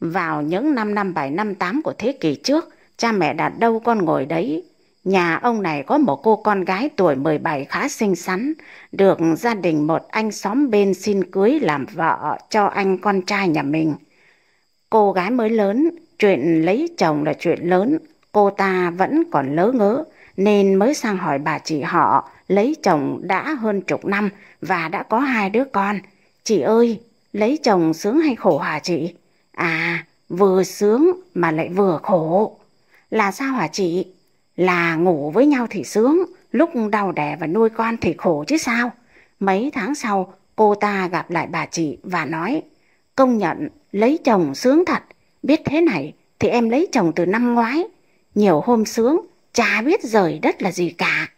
Vào những năm năm bảy năm tám của thế kỷ trước, cha mẹ đặt đâu con ngồi đấy. Nhà ông này có một cô con gái tuổi 17 khá xinh xắn, được gia đình một anh xóm bên xin cưới làm vợ cho anh con trai nhà mình. Cô gái mới lớn, chuyện lấy chồng là chuyện lớn, cô ta vẫn còn lớ ngớ nên mới sang hỏi bà chị họ lấy chồng đã hơn chục năm và đã có hai đứa con. Chị ơi, lấy chồng sướng hay khổ hả chị? À, vừa sướng mà lại vừa khổ. Là sao hả chị? Là ngủ với nhau thì sướng, lúc đau đẻ và nuôi con thì khổ chứ sao? Mấy tháng sau, cô ta gặp lại bà chị và nói, công nhận lấy chồng sướng thật, biết thế này thì em lấy chồng từ năm ngoái. Nhiều hôm sướng, cha biết rời đất là gì cả.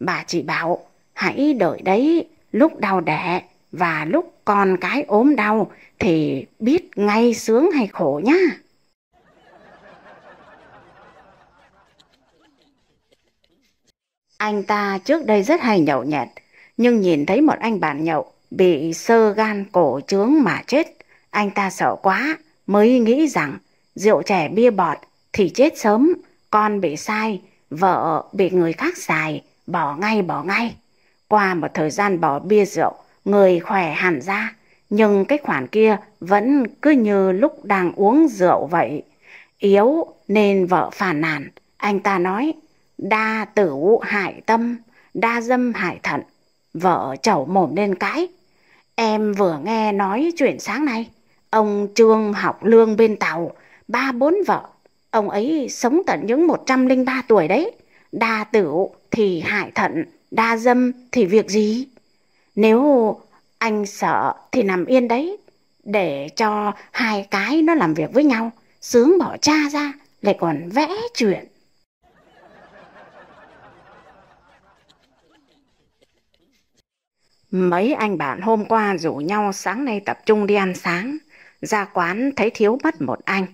Bà chị bảo, hãy đợi đấy, lúc đau đẻ và lúc còn cái ốm đau thì biết ngay sướng hay khổ nhá. Anh ta trước đây rất hay nhậu nhẹt, nhưng nhìn thấy một anh bạn nhậu bị sơ gan cổ trướng mà chết, anh ta sợ quá mới nghĩ rằng rượu trẻ bia bọt thì chết sớm, con bị sai, vợ bị người khác xài, bỏ ngay bỏ ngay. Qua một thời gian bỏ bia rượu, người khỏe hẳn ra, nhưng cái khoản kia vẫn cứ như lúc đang uống rượu vậy. Yếu nên vợ phản nàn, anh ta nói, đa tử hại tâm, đa dâm hại thận. Vợ chẩu mồm lên cãi. Em vừa nghe nói chuyện sáng nay, ông Trương học lương bên Tàu, ba bốn vợ. Ông ấy sống tận những 103 tuổi đấy. Đa tử thì hại thận, đa dâm thì việc gì? Nếu anh sợ thì nằm yên đấy, để cho hai cái nó làm việc với nhau, sướng bỏ cha ra, lại còn vẽ chuyện. Mấy anh bạn hôm qua rủ nhau sáng nay tập trung đi ăn sáng. Ra quán thấy thiếu mất một anh.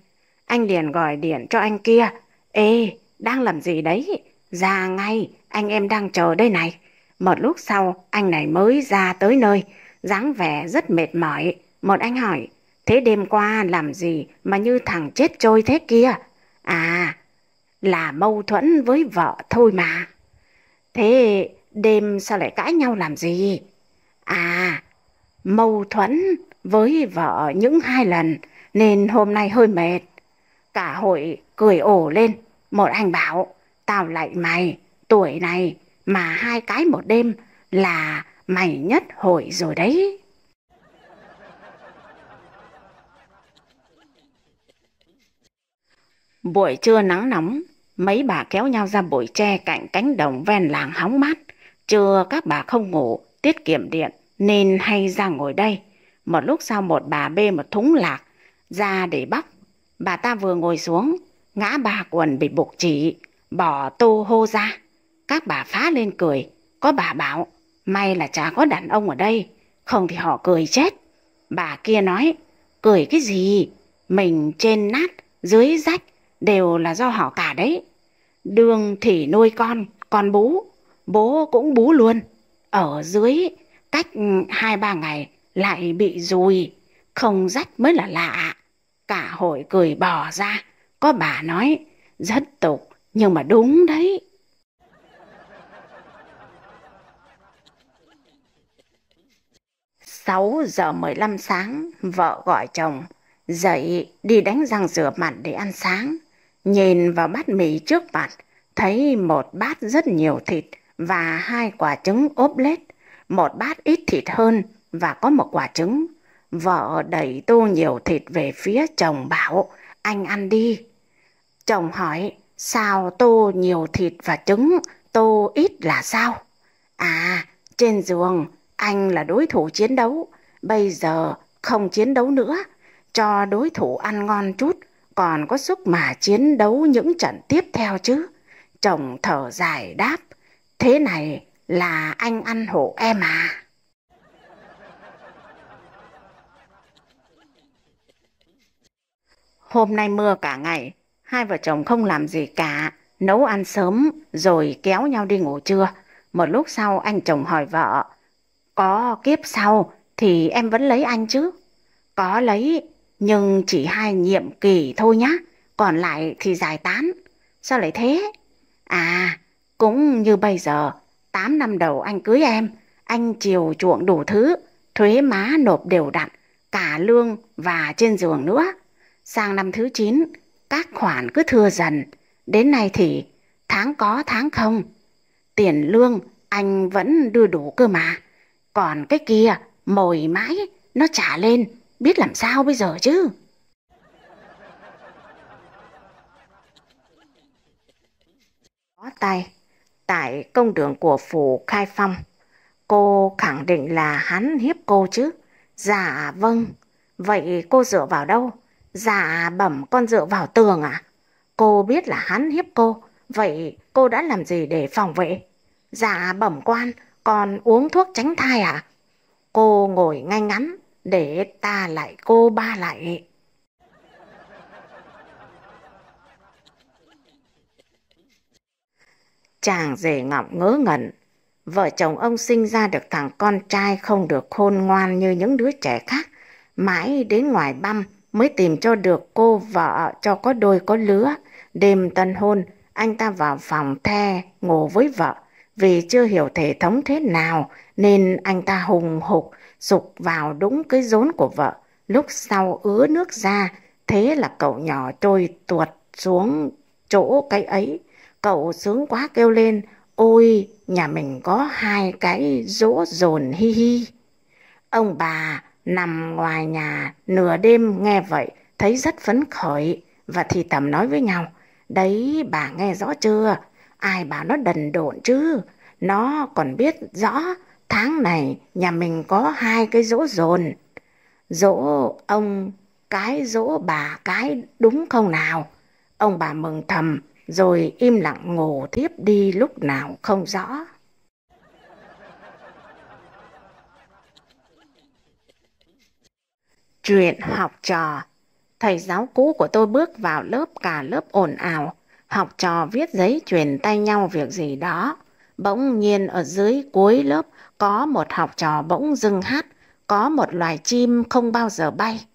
Anh liền gọi điện cho anh kia. Ê, đang làm gì đấy? Ra ngay, anh em đang chờ đây này. Một lúc sau, anh này mới ra tới nơi, dáng vẻ rất mệt mỏi. Một anh hỏi, thế đêm qua làm gì mà như thằng chết trôi thế kia? À, là mâu thuẫn với vợ thôi mà. Thế đêm sao lại cãi nhau làm gì? À, mâu thuẫn với vợ những hai lần nên hôm nay hơi mệt. Cả hội cười ổ lên, một anh bảo, tao lại mày, tuổi này mà hai cái một đêm là mày nhất hội rồi đấy. Buổi trưa nắng nóng, mấy bà kéo nhau ra bụi tre cạnh cánh đồng ven làng hóng mát. Trưa các bà không ngủ, tiết kiệm điện nên hay ra ngồi đây. Một lúc sau một bà bê một thúng lạc ra để bóc. Bà ta vừa ngồi xuống, ngã bà quần bị buộc chỉ, bỏ tô hô ra. Các bà phá lên cười, có bà bảo, may là chả có đàn ông ở đây, không thì họ cười chết. Bà kia nói, cười cái gì, mình trên nát, dưới rách, đều là do họ cả đấy. Đường thì nuôi con, con bú, bố cũng bú luôn. Ở dưới, cách hai ba ngày lại bị rùi, không rách mới là lạ. Cả hội cười bò ra, có bà nói, rất tục, nhưng mà đúng đấy. 6 giờ 15 sáng, vợ gọi chồng, dậy đi đánh răng rửa mặt để ăn sáng. Nhìn vào bát mì trước mặt, thấy một bát rất nhiều thịt và hai quả trứng ốp lết, một bát ít thịt hơn và có một quả trứng. Vợ đẩy tô nhiều thịt về phía chồng bảo, anh ăn đi. Chồng hỏi, sao tô nhiều thịt và trứng, tô ít là sao? À, trên giường anh là đối thủ chiến đấu, bây giờ không chiến đấu nữa, cho đối thủ ăn ngon chút, còn có sức mà chiến đấu những trận tiếp theo chứ. Chồng thở dài đáp, thế này là anh ăn hộ em à. Hôm nay mưa cả ngày, hai vợ chồng không làm gì cả, nấu ăn sớm rồi kéo nhau đi ngủ trưa. Một lúc sau anh chồng hỏi vợ, có kiếp sau thì em vẫn lấy anh chứ. Có lấy, nhưng chỉ hai nhiệm kỳ thôi nhá. Còn lại thì giải tán. Sao lại thế? À, cũng như bây giờ, 8 năm đầu anh cưới em, anh chiều chuộng đủ thứ, thuế má nộp đều đặn, cả lương và trên giường nữa. Sang năm thứ 9, các khoản cứ thưa dần, đến nay thì tháng có tháng không. Tiền lương anh vẫn đưa đủ cơ mà. Còn cái kia, mồi mãi, nó trả lên, biết làm sao bây giờ chứ. Có tay, tại công đường của phủ khai phong, cô khẳng định là hắn hiếp cô chứ. Dạ vâng, vậy cô dựa vào đâu? Dạ bẩm con dựa vào tường à? Cô biết là hắn hiếp cô, vậy cô đã làm gì để phòng vệ? Dạ bẩm quan, còn uống thuốc tránh thai à? Cô ngồi ngay ngắn để ta lại cô ba lại. Chàng rể ngọng ngớ ngẩn. Vợ chồng ông sinh ra được thằng con trai không được khôn ngoan như những đứa trẻ khác. Mãi đến ngoài băm mới tìm cho được cô vợ cho có đôi có lứa. Đêm tân hôn, anh ta vào phòng the, ngủ với vợ vì chưa hiểu thể thống thế nào nên anh ta hùng hục sụp vào đúng cái rốn của vợ. Lúc sau ứa nước ra, thế là cậu nhỏ trôi tuột xuống chỗ cái ấy. Cậu sướng quá kêu lên, ôi, nhà mình có hai cái rỗ rồn hi hi. Ông bà nằm ngoài nhà nửa đêm nghe vậy, thấy rất phấn khởi và thì thầm nói với nhau. Đấy, bà nghe rõ chưa? Ai bảo nó đần độn chứ? Nó còn biết rõ tháng này nhà mình có hai cái dỗ dồn. Dỗ ông cái dỗ bà cái đúng không nào? Ông bà mừng thầm rồi im lặng ngủ thiếp đi lúc nào không rõ. Chuyện học trò Thầy giáo cũ của tôi bước vào lớp cả lớp ồn ào học trò viết giấy truyền tay nhau việc gì đó. Bỗng nhiên ở dưới cuối lớp có một học trò bỗng dưng hát, có một loài chim không bao giờ bay.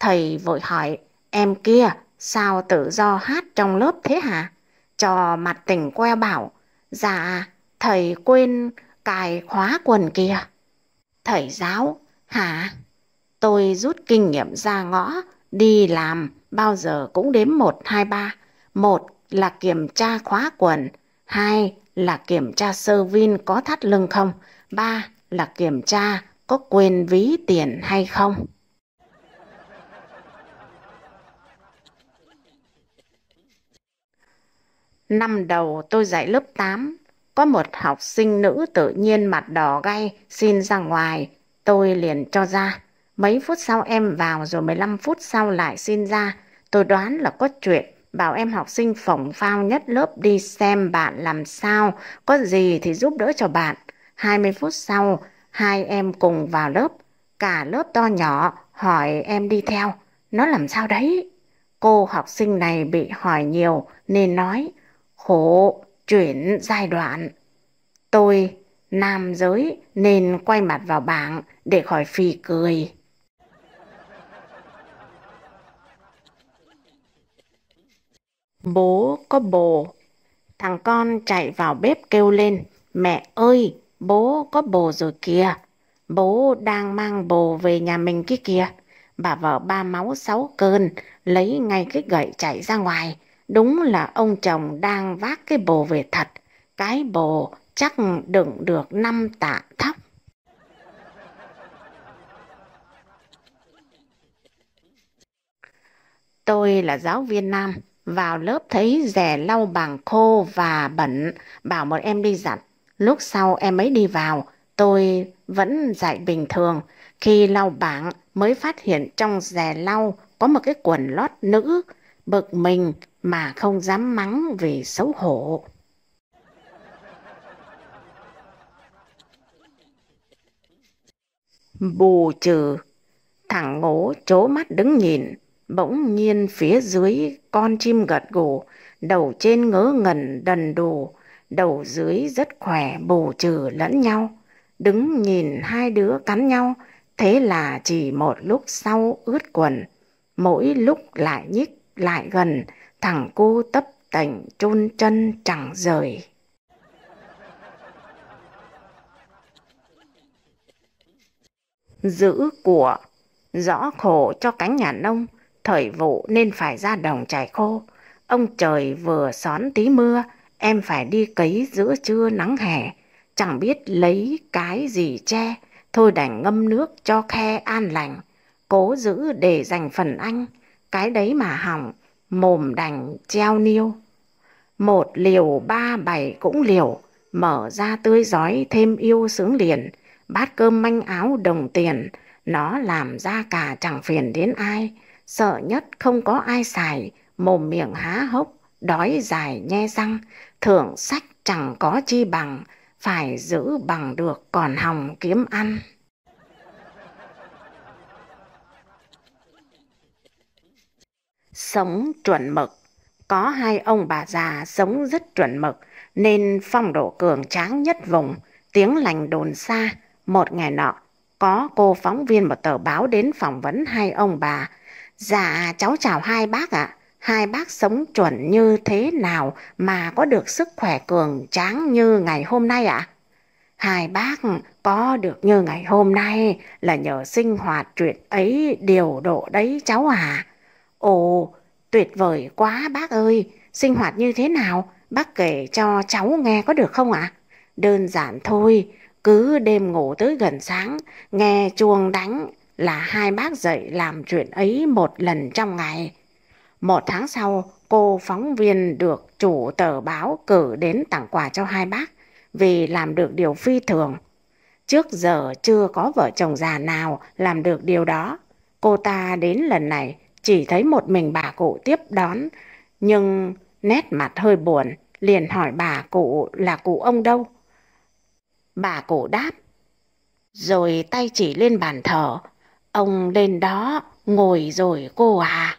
Thầy vội hỏi, em kia sao tự do hát trong lớp thế hả? Trò mặt tỉnh que bảo, dạ thầy quên cài khóa quần kìa. Thầy giáo, hả? Tôi rút kinh nghiệm ra ngõ, đi làm, bao giờ cũng đếm 1, 2, 3. 1, là kiểm tra khóa quần, hai là kiểm tra sơ vin có thắt lưng không, ba là kiểm tra có quên ví tiền hay không. Năm đầu tôi dạy lớp 8, có một học sinh nữ tự nhiên mặt đỏ gay xin ra ngoài, tôi liền cho ra. Mấy phút sau em vào rồi 15 phút sau lại xin ra, tôi đoán là có chuyện bảo em học sinh phỏng phao nhất lớp đi xem bạn làm sao, có gì thì giúp đỡ cho bạn. 20 phút sau, hai em cùng vào lớp, cả lớp to nhỏ hỏi em đi theo, nó làm sao đấy? Cô học sinh này bị hỏi nhiều nên nói, khổ, chuyển giai đoạn. Tôi, nam giới nên quay mặt vào bảng để khỏi phì cười. Bố có bồ. Thằng con chạy vào bếp kêu lên, mẹ ơi, bố có bồ rồi kìa. Bố đang mang bồ về nhà mình kia kìa. Bà vợ ba máu sáu cơn, lấy ngay cái gậy chạy ra ngoài. Đúng là ông chồng đang vác cái bồ về thật. Cái bồ chắc đựng được năm tạ thóc. Tôi là giáo viên nam, vào lớp thấy rẻ lau bằng khô và bẩn, bảo một em đi giặt. Lúc sau em ấy đi vào, tôi vẫn dạy bình thường. Khi lau bảng mới phát hiện trong rẻ lau có một cái quần lót nữ, bực mình mà không dám mắng vì xấu hổ. Bù trừ, thằng ngố trố mắt đứng nhìn, Bỗng nhiên phía dưới con chim gật gù, đầu trên ngớ ngẩn đần đù, đầu dưới rất khỏe bù trừ lẫn nhau. Đứng nhìn hai đứa cắn nhau, thế là chỉ một lúc sau ướt quần. Mỗi lúc lại nhích lại gần, thằng cô tấp tảnh chôn chân chẳng rời. Giữ của, rõ khổ cho cánh nhà nông, thời vụ nên phải ra đồng trải khô. Ông trời vừa xón tí mưa, em phải đi cấy giữa trưa nắng hè. Chẳng biết lấy cái gì che, thôi đành ngâm nước cho khe an lành. Cố giữ để dành phần anh, cái đấy mà hỏng, mồm đành treo niêu. Một liều ba bảy cũng liều, mở ra tươi giói thêm yêu sướng liền. Bát cơm manh áo đồng tiền, nó làm ra cả chẳng phiền đến ai Sợ nhất không có ai xài, mồm miệng há hốc, đói dài nhe răng, thưởng sách chẳng có chi bằng, phải giữ bằng được còn hòng kiếm ăn. Sống chuẩn mực Có hai ông bà già sống rất chuẩn mực, nên phong độ cường tráng nhất vùng, tiếng lành đồn xa. Một ngày nọ, có cô phóng viên một tờ báo đến phỏng vấn hai ông bà, Dạ cháu chào hai bác ạ. Hai bác sống chuẩn như thế nào mà có được sức khỏe cường tráng như ngày hôm nay ạ? Hai bác có được như ngày hôm nay là nhờ sinh hoạt chuyện ấy điều độ đấy cháu à. Ồ, tuyệt vời quá bác ơi, sinh hoạt như thế nào? Bác kể cho cháu nghe có được không ạ? Đơn giản thôi, cứ đêm ngủ tới gần sáng, nghe chuông đánh, là hai bác dạy làm chuyện ấy một lần trong ngày. Một tháng sau, cô phóng viên được chủ tờ báo cử đến tặng quà cho hai bác vì làm được điều phi thường. Trước giờ chưa có vợ chồng già nào làm được điều đó. Cô ta đến lần này chỉ thấy một mình bà cụ tiếp đón, nhưng nét mặt hơi buồn, liền hỏi bà cụ là cụ ông đâu. Bà cụ đáp, rồi tay chỉ lên bàn thờ, Ông lên đó, ngồi rồi cô à.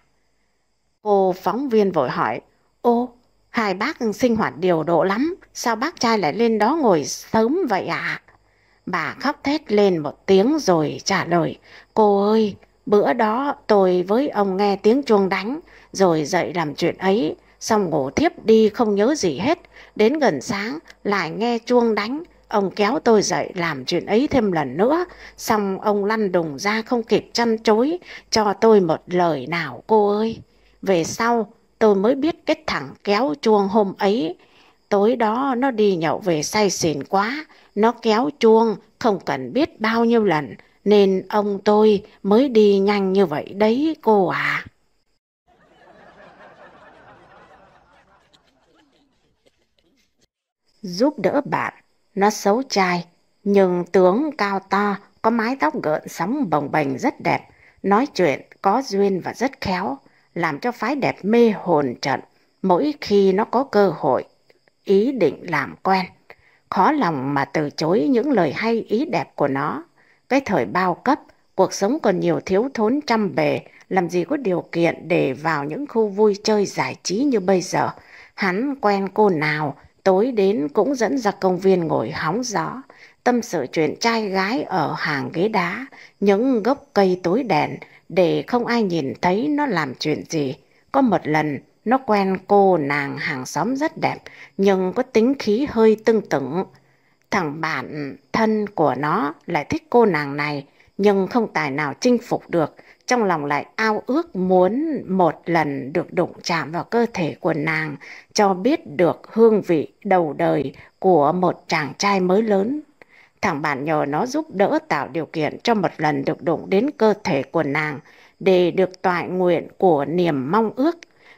Cô phóng viên vội hỏi, ô, hai bác sinh hoạt điều độ lắm, sao bác trai lại lên đó ngồi sớm vậy à? Bà khóc thét lên một tiếng rồi trả lời, cô ơi, bữa đó tôi với ông nghe tiếng chuông đánh, rồi dậy làm chuyện ấy, xong ngủ thiếp đi không nhớ gì hết, đến gần sáng lại nghe chuông đánh, Ông kéo tôi dậy làm chuyện ấy thêm lần nữa, xong ông lăn đùng ra không kịp chăn chối, cho tôi một lời nào cô ơi. Về sau, tôi mới biết cái thằng kéo chuông hôm ấy, tối đó nó đi nhậu về say xỉn quá, nó kéo chuông không cần biết bao nhiêu lần, nên ông tôi mới đi nhanh như vậy đấy cô à. Giúp đỡ bạn nó xấu trai, nhưng tướng cao to, có mái tóc gợn sóng bồng bềnh rất đẹp, nói chuyện có duyên và rất khéo, làm cho phái đẹp mê hồn trận mỗi khi nó có cơ hội, ý định làm quen. Khó lòng mà từ chối những lời hay ý đẹp của nó. Cái thời bao cấp, cuộc sống còn nhiều thiếu thốn trăm bề, làm gì có điều kiện để vào những khu vui chơi giải trí như bây giờ. Hắn quen cô nào Tối đến cũng dẫn ra công viên ngồi hóng gió, tâm sự chuyện trai gái ở hàng ghế đá, những gốc cây tối đèn để không ai nhìn thấy nó làm chuyện gì. Có một lần nó quen cô nàng hàng xóm rất đẹp nhưng có tính khí hơi tưng tửng. Thằng bạn thân của nó lại thích cô nàng này nhưng không tài nào chinh phục được trong lòng lại ao ước muốn một lần được đụng chạm vào cơ thể của nàng cho biết được hương vị đầu đời của một chàng trai mới lớn. Thằng bạn nhờ nó giúp đỡ tạo điều kiện cho một lần được đụng đến cơ thể của nàng để được toại nguyện của niềm mong ước.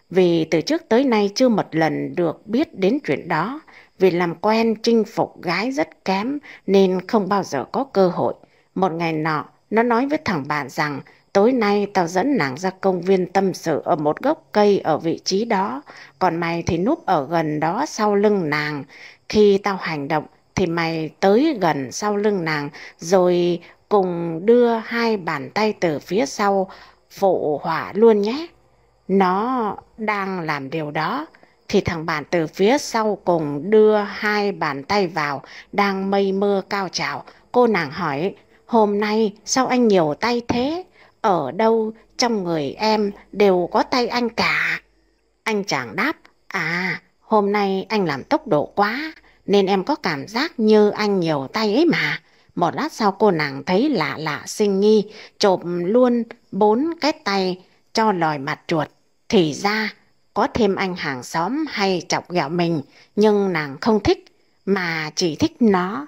Vì từ trước tới nay chưa một lần được biết đến chuyện đó, vì làm quen chinh phục gái rất kém nên không bao giờ có cơ hội. Một ngày nọ, nó nói với thằng bạn rằng Tối nay tao dẫn nàng ra công viên tâm sự ở một gốc cây ở vị trí đó, còn mày thì núp ở gần đó sau lưng nàng. Khi tao hành động thì mày tới gần sau lưng nàng rồi cùng đưa hai bàn tay từ phía sau phụ hỏa luôn nhé. Nó đang làm điều đó thì thằng bạn từ phía sau cùng đưa hai bàn tay vào đang mây mưa cao trào. Cô nàng hỏi hôm nay sao anh nhiều tay thế? ở đâu trong người em đều có tay anh cả. Anh chàng đáp, à, hôm nay anh làm tốc độ quá, nên em có cảm giác như anh nhiều tay ấy mà. Một lát sau cô nàng thấy lạ lạ sinh nghi, trộm luôn bốn cái tay cho lòi mặt chuột. Thì ra, có thêm anh hàng xóm hay chọc ghẹo mình, nhưng nàng không thích, mà chỉ thích nó.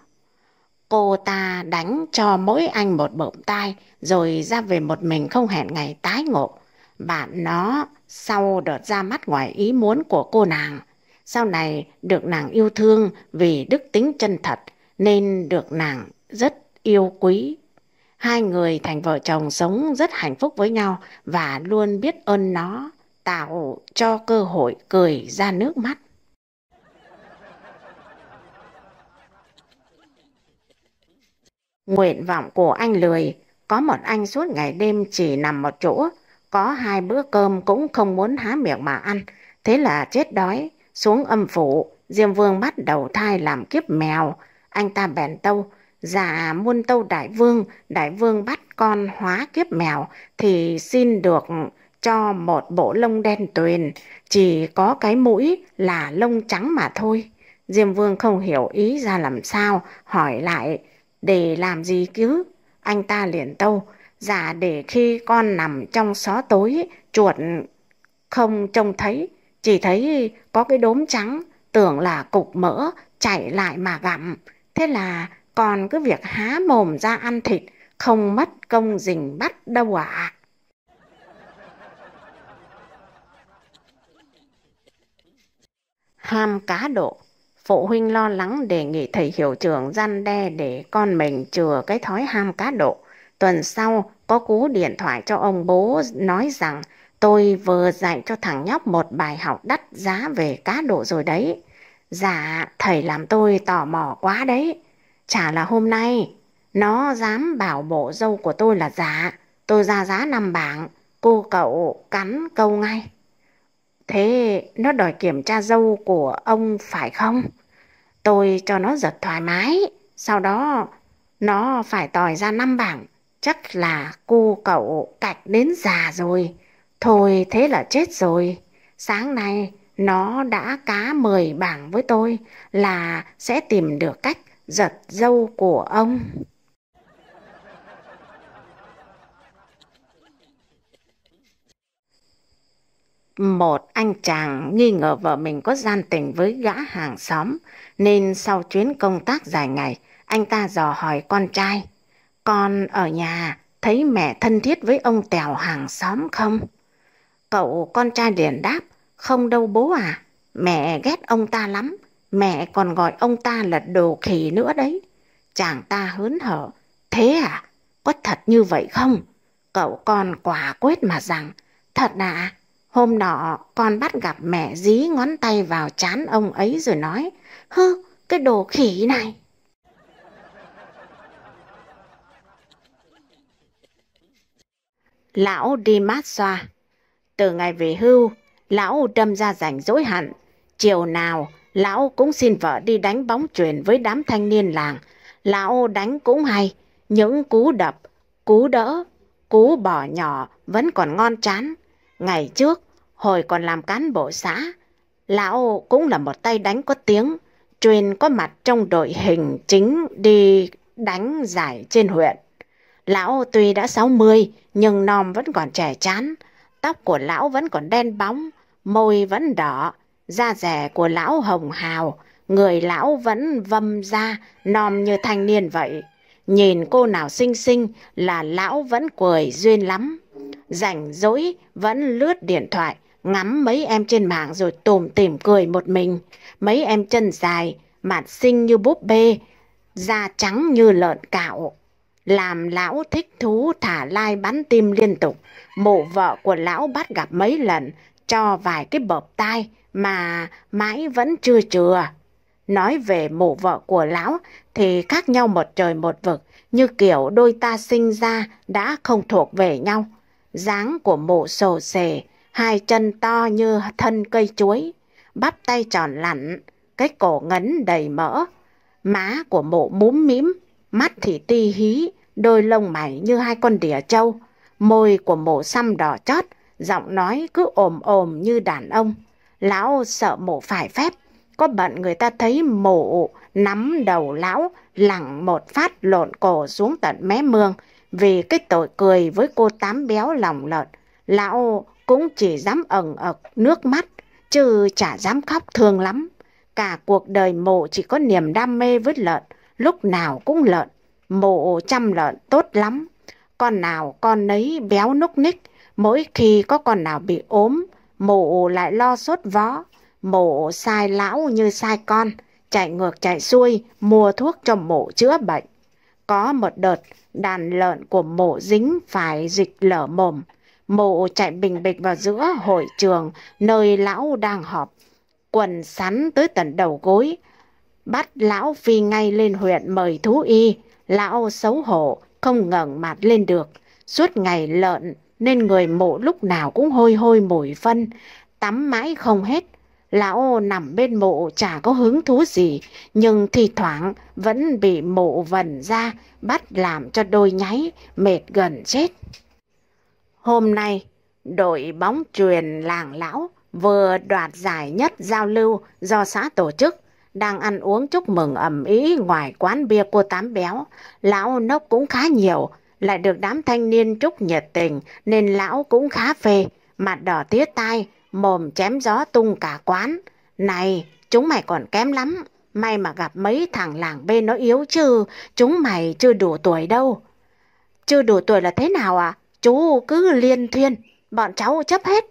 Cô ta đánh cho mỗi anh một bộm tai rồi ra về một mình không hẹn ngày tái ngộ. Bạn nó sau đợt ra mắt ngoài ý muốn của cô nàng, sau này được nàng yêu thương vì đức tính chân thật nên được nàng rất yêu quý. Hai người thành vợ chồng sống rất hạnh phúc với nhau và luôn biết ơn nó, tạo cho cơ hội cười ra nước mắt. Nguyện vọng của anh lười, có một anh suốt ngày đêm chỉ nằm một chỗ, có hai bữa cơm cũng không muốn há miệng mà ăn, thế là chết đói, xuống âm phủ, Diêm Vương bắt đầu thai làm kiếp mèo, anh ta bèn tâu, Dạ muôn tâu đại vương, đại vương bắt con hóa kiếp mèo thì xin được cho một bộ lông đen tuyền, chỉ có cái mũi là lông trắng mà thôi. Diêm vương không hiểu ý ra làm sao, hỏi lại, để làm gì cứ? Anh ta liền tâu, giả dạ, để khi con nằm trong xó tối, chuột không trông thấy, chỉ thấy có cái đốm trắng, tưởng là cục mỡ, chạy lại mà gặm. Thế là còn cứ việc há mồm ra ăn thịt, không mất công rình bắt đâu ạ. À. Ham cá độ Phụ huynh lo lắng đề nghị thầy hiệu trưởng gian đe để con mình chừa cái thói ham cá độ. Tuần sau, có cú điện thoại cho ông bố nói rằng tôi vừa dạy cho thằng nhóc một bài học đắt giá về cá độ rồi đấy. Dạ, thầy làm tôi tò mò quá đấy. Chả là hôm nay, nó dám bảo bộ dâu của tôi là giả. Dạ. Tôi ra giá năm bảng, cô cậu cắn câu ngay. Thế nó đòi kiểm tra dâu của ông phải không? Tôi cho nó giật thoải mái, sau đó nó phải tòi ra năm bảng. Chắc là cu cậu cạch đến già rồi. Thôi thế là chết rồi. Sáng nay nó đã cá 10 bảng với tôi là sẽ tìm được cách giật dâu của ông. Một anh chàng nghi ngờ vợ mình có gian tình với gã hàng xóm, nên sau chuyến công tác dài ngày, anh ta dò hỏi con trai. Con ở nhà, thấy mẹ thân thiết với ông Tèo hàng xóm không? Cậu con trai liền đáp, không đâu bố à, mẹ ghét ông ta lắm, mẹ còn gọi ông ta là đồ khỉ nữa đấy. Chàng ta hớn hở, thế à, có thật như vậy không? Cậu con quả quyết mà rằng, thật à, Hôm nọ con bắt gặp mẹ dí ngón tay vào chán ông ấy rồi nói Hơ, cái đồ khỉ này. Lão đi mát xoa. Từ ngày về hưu, lão đâm ra rảnh rỗi hẳn. Chiều nào, lão cũng xin vợ đi đánh bóng chuyển với đám thanh niên làng. Lão đánh cũng hay, những cú đập, cú đỡ, cú bỏ nhỏ vẫn còn ngon chán. Ngày trước, hồi còn làm cán bộ xã, lão cũng là một tay đánh có tiếng, truyền có mặt trong đội hình chính đi đánh giải trên huyện. Lão tuy đã 60 nhưng nom vẫn còn trẻ chán, tóc của lão vẫn còn đen bóng, môi vẫn đỏ, da rẻ của lão hồng hào, người lão vẫn vâm da nom như thanh niên vậy. Nhìn cô nào xinh xinh là lão vẫn cười duyên lắm rảnh rỗi vẫn lướt điện thoại, ngắm mấy em trên mạng rồi tùm tìm cười một mình. Mấy em chân dài, mặt xinh như búp bê, da trắng như lợn cạo. Làm lão thích thú thả lai bắn tim liên tục, mộ vợ của lão bắt gặp mấy lần, cho vài cái bợp tai mà mãi vẫn chưa chừa. Nói về mộ vợ của lão thì khác nhau một trời một vực, như kiểu đôi ta sinh ra đã không thuộc về nhau, dáng của mụ sổ sề, hai chân to như thân cây chuối, bắp tay tròn lặn, cái cổ ngấn đầy mỡ, má của mụ múm mím, mắt thì ti hí, đôi lông mày như hai con đỉa trâu, môi của mụ xăm đỏ chót, giọng nói cứ ồm ồm như đàn ông. Lão sợ mụ phải phép, có bận người ta thấy mụ nắm đầu lão lẳng một phát lộn cổ xuống tận mé mương, vì cái tội cười với cô tám béo lòng lợn, lão cũng chỉ dám ẩn ực nước mắt, chứ chả dám khóc thương lắm. Cả cuộc đời mộ chỉ có niềm đam mê với lợn, lúc nào cũng lợn, mộ chăm lợn tốt lắm. Con nào con nấy béo núc ních, mỗi khi có con nào bị ốm, mộ lại lo sốt vó, mộ sai lão như sai con, chạy ngược chạy xuôi, mua thuốc cho mộ chữa bệnh. Có một đợt, đàn lợn của mộ dính phải dịch lở mồm. Mộ chạy bình bịch vào giữa hội trường, nơi lão đang họp. Quần sắn tới tận đầu gối. Bắt lão phi ngay lên huyện mời thú y. Lão xấu hổ, không ngẩng mặt lên được. Suốt ngày lợn, nên người mộ lúc nào cũng hôi hôi mùi phân. Tắm mãi không hết, Lão nằm bên mộ chả có hứng thú gì, nhưng thi thoảng vẫn bị mộ vần ra, bắt làm cho đôi nháy, mệt gần chết. Hôm nay, đội bóng truyền làng lão vừa đoạt giải nhất giao lưu do xã tổ chức, đang ăn uống chúc mừng ẩm ý ngoài quán bia cô Tám Béo. Lão nốc cũng khá nhiều, lại được đám thanh niên chúc nhiệt tình nên lão cũng khá phê, mặt đỏ tía tai, mồm chém gió tung cả quán. Này, chúng mày còn kém lắm, may mà gặp mấy thằng làng bên nó yếu chứ, chúng mày chưa đủ tuổi đâu. Chưa đủ tuổi là thế nào à? Chú cứ liên thuyên, bọn cháu chấp hết.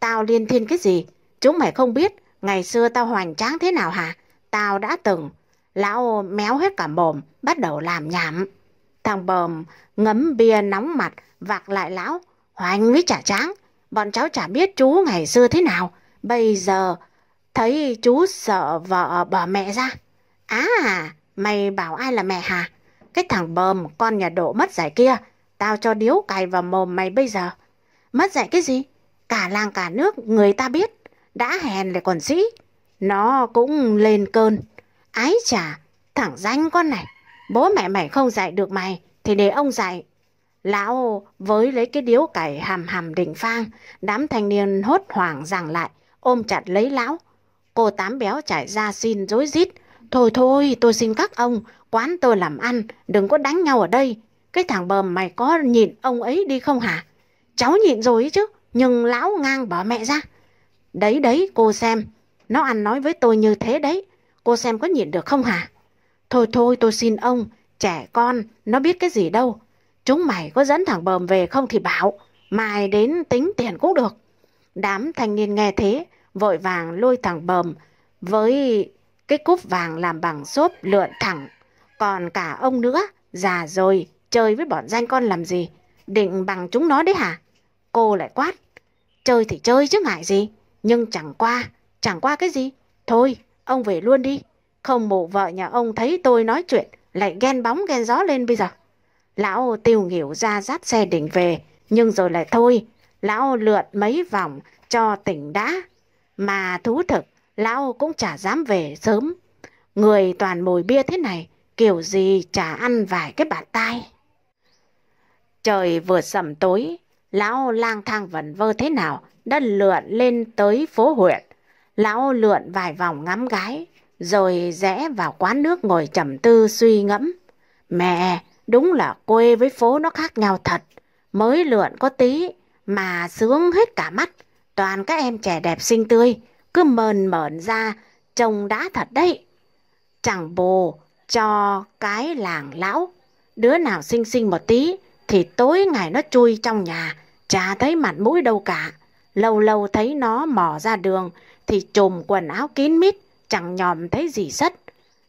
Tao liên thiên cái gì? Chúng mày không biết, ngày xưa tao hoành tráng thế nào hả? Tao đã từng, lão méo hết cả mồm, bắt đầu làm nhảm. Thằng bờm ngấm bia nóng mặt, vạc lại lão, hoành với chả tráng. Bọn cháu chả biết chú ngày xưa thế nào. Bây giờ thấy chú sợ vợ bỏ mẹ ra. Á à, mày bảo ai là mẹ hả? Cái thằng bờm con nhà đổ mất dạy kia. Tao cho điếu cày vào mồm mày bây giờ. Mất dạy cái gì? Cả làng cả nước người ta biết. Đã hèn lại còn sĩ. Nó cũng lên cơn. Ái chà, thằng danh con này. Bố mẹ mày không dạy được mày thì để ông dạy. Lão với lấy cái điếu cải hàm hàm đỉnh phang, đám thanh niên hốt hoảng rằng lại, ôm chặt lấy lão. Cô tám béo chạy ra xin dối rít Thôi thôi, tôi xin các ông, quán tôi làm ăn, đừng có đánh nhau ở đây. Cái thằng bờm mày có nhịn ông ấy đi không hả? Cháu nhịn rồi chứ, nhưng lão ngang bỏ mẹ ra. Đấy đấy, cô xem, nó ăn nói với tôi như thế đấy, cô xem có nhịn được không hả? Thôi thôi, tôi xin ông, trẻ con, nó biết cái gì đâu, Chúng mày có dẫn thằng bờm về không thì bảo, mai đến tính tiền cũng được. Đám thanh niên nghe thế, vội vàng lôi thằng bờm với cái cúp vàng làm bằng xốp lượn thẳng. Còn cả ông nữa, già rồi, chơi với bọn danh con làm gì? Định bằng chúng nó đấy hả? Cô lại quát, chơi thì chơi chứ ngại gì, nhưng chẳng qua, chẳng qua cái gì. Thôi, ông về luôn đi, không mụ vợ nhà ông thấy tôi nói chuyện, lại ghen bóng ghen gió lên bây giờ. Lão tiêu nghỉu ra dắt xe đỉnh về, nhưng rồi lại thôi, lão lượn mấy vòng cho tỉnh đã. Mà thú thực, lão cũng chả dám về sớm. Người toàn mồi bia thế này, kiểu gì chả ăn vài cái bàn tay. Trời vừa sầm tối, lão lang thang vẩn vơ thế nào, đã lượn lên tới phố huyện. Lão lượn vài vòng ngắm gái, rồi rẽ vào quán nước ngồi trầm tư suy ngẫm. Mẹ, Đúng là quê với phố nó khác nhau thật. Mới lượn có tí mà sướng hết cả mắt. Toàn các em trẻ đẹp xinh tươi, cứ mờn mờn ra, trông đã thật đấy. Chẳng bồ cho cái làng lão. Đứa nào xinh xinh một tí thì tối ngày nó chui trong nhà, chả thấy mặt mũi đâu cả. Lâu lâu thấy nó mò ra đường thì trùm quần áo kín mít, chẳng nhòm thấy gì sất.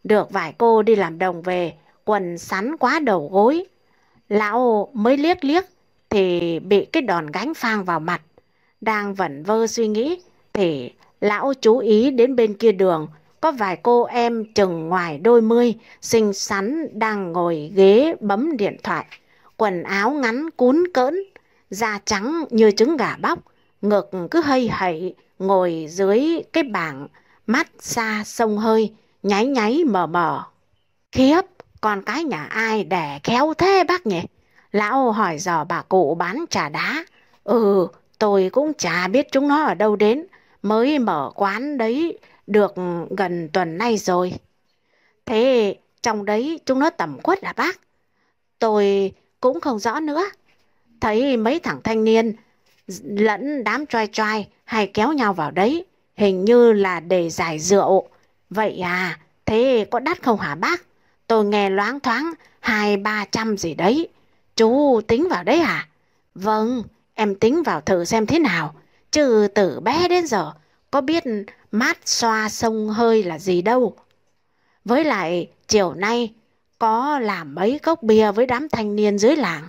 Được vài cô đi làm đồng về, quần sắn quá đầu gối. Lão mới liếc liếc thì bị cái đòn gánh phang vào mặt. Đang vẩn vơ suy nghĩ thì lão chú ý đến bên kia đường có vài cô em chừng ngoài đôi mươi xinh xắn đang ngồi ghế bấm điện thoại. Quần áo ngắn cún cỡn, da trắng như trứng gà bóc, ngực cứ hơi hẩy ngồi dưới cái bảng mắt xa sông hơi nháy nháy mờ mờ. Khiếp! Con cái nhà ai đẻ khéo thế bác nhỉ? Lão hỏi dò bà cụ bán trà đá. Ừ, tôi cũng chả biết chúng nó ở đâu đến. Mới mở quán đấy được gần tuần nay rồi. Thế trong đấy chúng nó tầm quất à bác? Tôi cũng không rõ nữa. Thấy mấy thằng thanh niên lẫn đám trai trai hay kéo nhau vào đấy. Hình như là để giải rượu. Vậy à, thế có đắt không hả bác? Tôi nghe loáng thoáng hai ba trăm gì đấy. Chú tính vào đấy à? Vâng, em tính vào thử xem thế nào. Chứ từ bé đến giờ, có biết mát xoa sông hơi là gì đâu. Với lại, chiều nay, có làm mấy cốc bia với đám thanh niên dưới làng.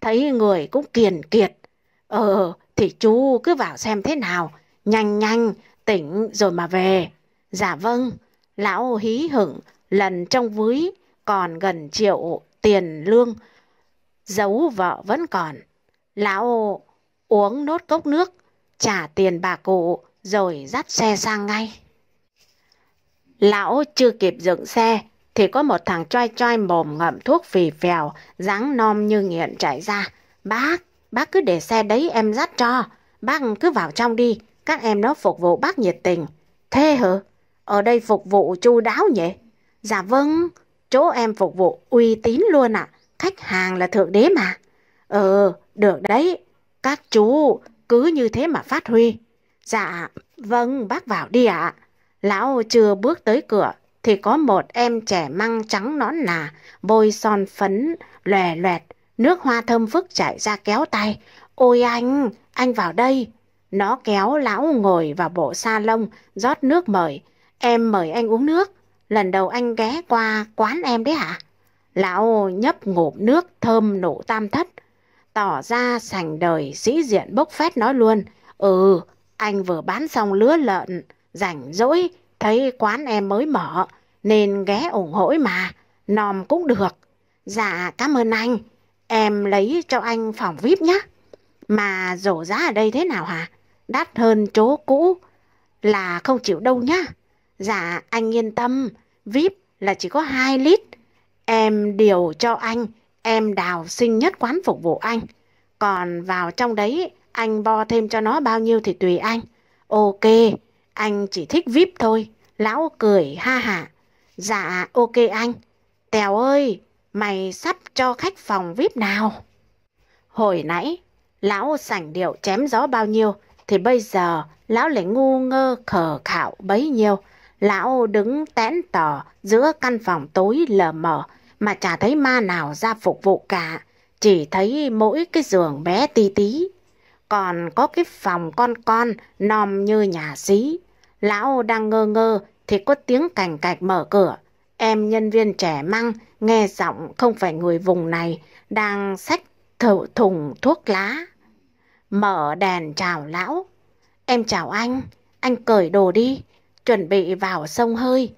Thấy người cũng kiền kiệt. Ờ, thì chú cứ vào xem thế nào. Nhanh nhanh, tỉnh rồi mà về. Dạ vâng, lão hí hửng lần trong vúi còn gần triệu tiền lương. Giấu vợ vẫn còn. Lão uống nốt cốc nước, trả tiền bà cụ rồi dắt xe sang ngay. Lão chưa kịp dựng xe thì có một thằng choi choi mồm ngậm thuốc phì phèo, dáng nom như nghiện chạy ra. Bác, bác cứ để xe đấy em dắt cho. Bác cứ vào trong đi, các em nó phục vụ bác nhiệt tình. Thế hả? Ở đây phục vụ chu đáo nhỉ? Dạ vâng, Chỗ em phục vụ uy tín luôn ạ. Khách hàng là thượng đế mà. Ừ, được đấy. Các chú cứ như thế mà phát huy. Dạ, vâng, bác vào đi ạ. Lão chưa bước tới cửa thì có một em trẻ măng trắng nón nà, bôi son phấn, lòe loẹt, nước hoa thơm phức chảy ra kéo tay. Ôi anh, anh vào đây. Nó kéo lão ngồi vào bộ sa lông, rót nước mời. Em mời anh uống nước lần đầu anh ghé qua quán em đấy hả? Lão nhấp ngụm nước thơm nụ tam thất, tỏ ra sành đời sĩ diện bốc phét nói luôn. Ừ, anh vừa bán xong lứa lợn, rảnh rỗi, thấy quán em mới mở, nên ghé ủng hộ mà, nòm cũng được. Dạ, cảm ơn anh, em lấy cho anh phòng VIP nhé. Mà rổ giá ở đây thế nào hả? Đắt hơn chỗ cũ là không chịu đâu nhá. Dạ, anh yên tâm, VIP là chỉ có 2 lít. Em điều cho anh, em đào sinh nhất quán phục vụ anh. Còn vào trong đấy, anh bo thêm cho nó bao nhiêu thì tùy anh. Ok, anh chỉ thích VIP thôi. Lão cười ha hả. Dạ, ok anh. Tèo ơi, mày sắp cho khách phòng VIP nào? Hồi nãy, lão sảnh điệu chém gió bao nhiêu, thì bây giờ lão lại ngu ngơ khờ khảo bấy nhiêu. Lão đứng tẽn tỏ giữa căn phòng tối lờ mờ mà chả thấy ma nào ra phục vụ cả. Chỉ thấy mỗi cái giường bé tí tí. Còn có cái phòng con con nòm như nhà xí. Lão đang ngơ ngơ thì có tiếng cành cạch mở cửa. Em nhân viên trẻ măng nghe giọng không phải người vùng này đang xách thử thùng thuốc lá. Mở đèn chào lão. Em chào anh, anh cởi đồ đi chuẩn bị vào sông hơi.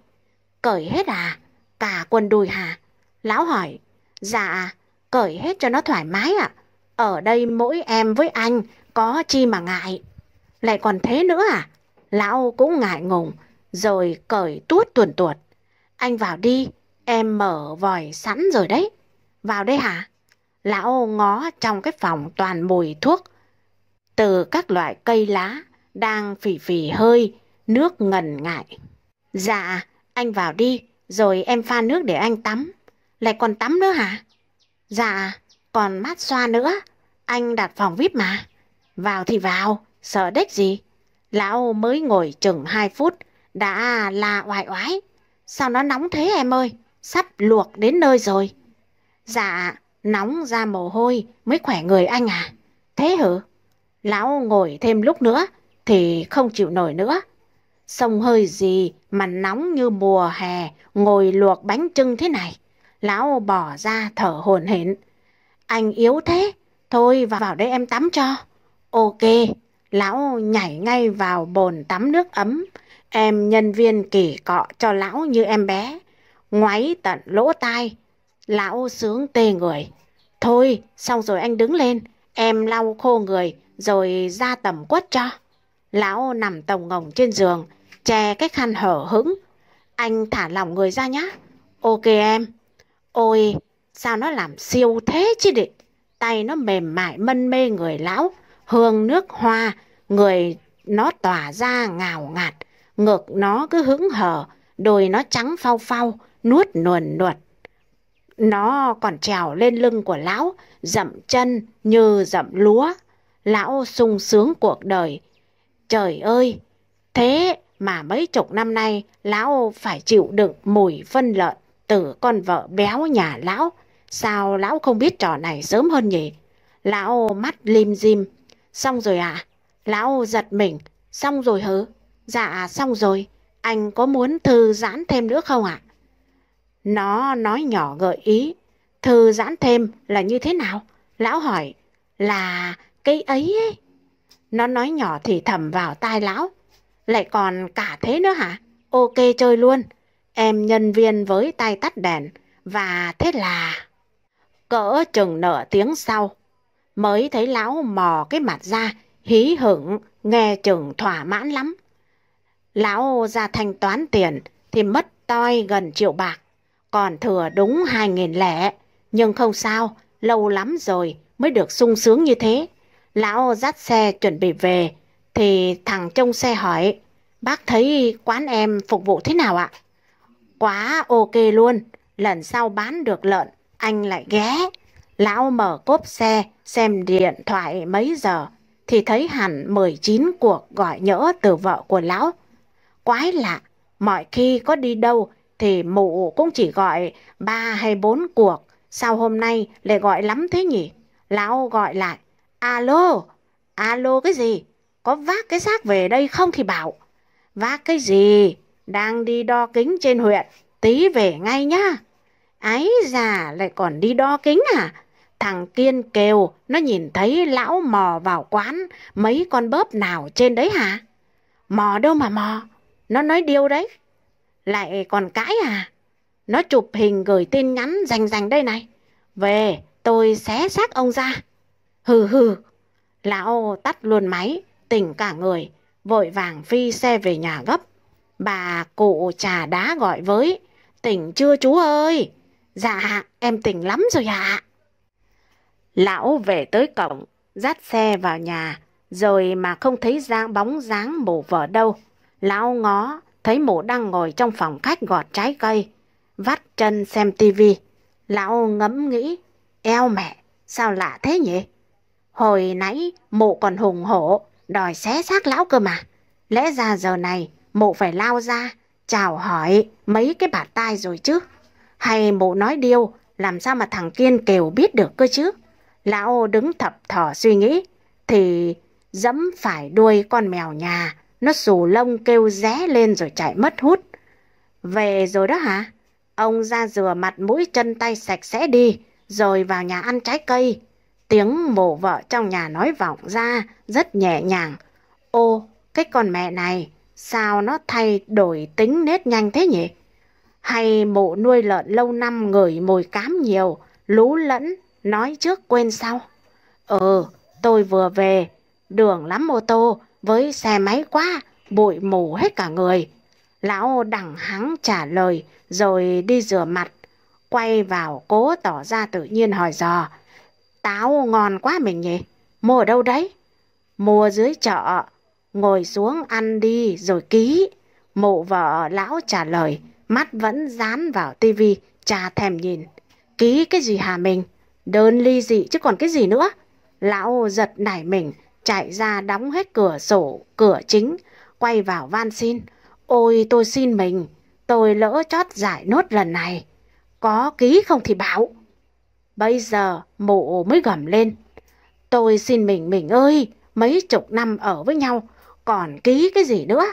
Cởi hết à? Cả quần đùi hả? Lão hỏi, dạ, cởi hết cho nó thoải mái ạ. Ở đây mỗi em với anh có chi mà ngại. Lại còn thế nữa à? Lão cũng ngại ngùng, rồi cởi tuốt tuần tuột. Anh vào đi, em mở vòi sẵn rồi đấy. Vào đây hả? Lão ngó trong cái phòng toàn mùi thuốc. Từ các loại cây lá đang phỉ phỉ hơi, nước ngần ngại. Dạ, anh vào đi, rồi em pha nước để anh tắm. Lại còn tắm nữa hả? Dạ, còn mát xoa nữa. Anh đặt phòng VIP mà. Vào thì vào, sợ đếch gì. Lão mới ngồi chừng 2 phút, đã là oải oái. Sao nó nóng thế em ơi, sắp luộc đến nơi rồi. Dạ, nóng ra mồ hôi mới khỏe người anh à. Thế hử? Lão ngồi thêm lúc nữa thì không chịu nổi nữa. Sông hơi gì mà nóng như mùa hè, ngồi luộc bánh trưng thế này. Lão bỏ ra thở hổn hển. Anh yếu thế, thôi vào đây em tắm cho. Ok, lão nhảy ngay vào bồn tắm nước ấm. Em nhân viên kỳ cọ cho lão như em bé. Ngoáy tận lỗ tai, lão sướng tê người. Thôi, xong rồi anh đứng lên, em lau khô người, rồi ra tầm quất cho. Lão nằm tổng ngồng trên giường, che cái khăn hở hững. Anh thả lỏng người ra nhá. Ok em. Ôi, sao nó làm siêu thế chứ địch. Tay nó mềm mại mân mê người lão. Hương nước hoa, người nó tỏa ra ngào ngạt. Ngực nó cứ hứng hở, đồi nó trắng phau phau, nuốt nuồn nuột. Nó còn trèo lên lưng của lão, dậm chân như dậm lúa. Lão sung sướng cuộc đời. Trời ơi, thế mà mấy chục năm nay lão phải chịu đựng mùi phân lợn từ con vợ béo nhà lão. Sao lão không biết trò này sớm hơn nhỉ? Lão mắt lim dim. Xong rồi ạ? À? Lão giật mình. Xong rồi hứ? Dạ xong rồi. Anh có muốn thư giãn thêm nữa không ạ? À? Nó nói nhỏ gợi ý. Thư giãn thêm là như thế nào? Lão hỏi. Là cái ấy ấy. Nó nói nhỏ thì thầm vào tai lão lại còn cả thế nữa hả? Ok chơi luôn. Em nhân viên với tay tắt đèn và thế là... Cỡ chừng nửa tiếng sau, mới thấy lão mò cái mặt ra, hí hửng, nghe chừng thỏa mãn lắm. Lão ra thanh toán tiền thì mất toi gần triệu bạc, còn thừa đúng hai nghìn lẻ. Nhưng không sao, lâu lắm rồi mới được sung sướng như thế. Lão dắt xe chuẩn bị về, thì thằng trong xe hỏi, bác thấy quán em phục vụ thế nào ạ? Quá ok luôn, lần sau bán được lợn, anh lại ghé. Lão mở cốp xe, xem điện thoại mấy giờ, thì thấy hẳn 19 cuộc gọi nhỡ từ vợ của lão. Quái lạ, mọi khi có đi đâu thì mụ cũng chỉ gọi ba hay bốn cuộc. Sao hôm nay lại gọi lắm thế nhỉ? Lão gọi lại, alo, alo cái gì? có vác cái xác về đây không thì bảo. Vác cái gì? Đang đi đo kính trên huyện, tí về ngay nhá. ấy già lại còn đi đo kính à? Thằng Kiên kêu, nó nhìn thấy lão mò vào quán, mấy con bóp nào trên đấy hả? Mò đâu mà mò, nó nói điêu đấy. Lại còn cãi à? Nó chụp hình gửi tin nhắn rành rành đây này. Về, tôi xé xác ông ra. Hừ hừ, lão tắt luôn máy, tỉnh cả người, vội vàng phi xe về nhà gấp. Bà cụ trà đá gọi với, tỉnh chưa chú ơi? Dạ, em tỉnh lắm rồi ạ. Lão về tới cổng, dắt xe vào nhà, rồi mà không thấy dáng bóng dáng mổ vợ đâu. Lão ngó, thấy mụ đang ngồi trong phòng khách gọt trái cây, vắt chân xem tivi. Lão ngẫm nghĩ, eo mẹ, sao lạ thế nhỉ? Hồi nãy mụ còn hùng hổ, đòi xé xác lão cơ mà. Lẽ ra giờ này mụ phải lao ra, chào hỏi mấy cái bà tai rồi chứ. Hay mụ nói điêu, làm sao mà thằng Kiên kêu biết được cơ chứ. Lão đứng thập thỏ suy nghĩ, thì dẫm phải đuôi con mèo nhà, nó xù lông kêu ré lên rồi chạy mất hút. Về rồi đó hả? Ông ra rửa mặt mũi chân tay sạch sẽ đi, rồi vào nhà ăn trái cây, Tiếng mồ vợ trong nhà nói vọng ra, rất nhẹ nhàng. Ô, cái con mẹ này, sao nó thay đổi tính nết nhanh thế nhỉ? Hay mụ nuôi lợn lâu năm ngửi mùi cám nhiều, lú lẫn, nói trước quên sau? Ừ, tôi vừa về, đường lắm mô tô, với xe máy quá, bụi mù hết cả người. Lão đẳng hắng trả lời, rồi đi rửa mặt. Quay vào cố tỏ ra tự nhiên hỏi dò, Táo ngon quá mình nhỉ? Mua ở đâu đấy? Mua dưới chợ. Ngồi xuống ăn đi rồi ký. Mụ vợ lão trả lời, mắt vẫn dán vào tivi, cha thèm nhìn. Ký cái gì hả mình? Đơn ly dị chứ còn cái gì nữa? Lão giật nảy mình, chạy ra đóng hết cửa sổ, cửa chính, quay vào van xin. Ôi tôi xin mình, tôi lỡ chót giải nốt lần này. Có ký không thì bảo. Bây giờ mụ mới gầm lên. Tôi xin mình mình ơi, mấy chục năm ở với nhau, còn ký cái gì nữa?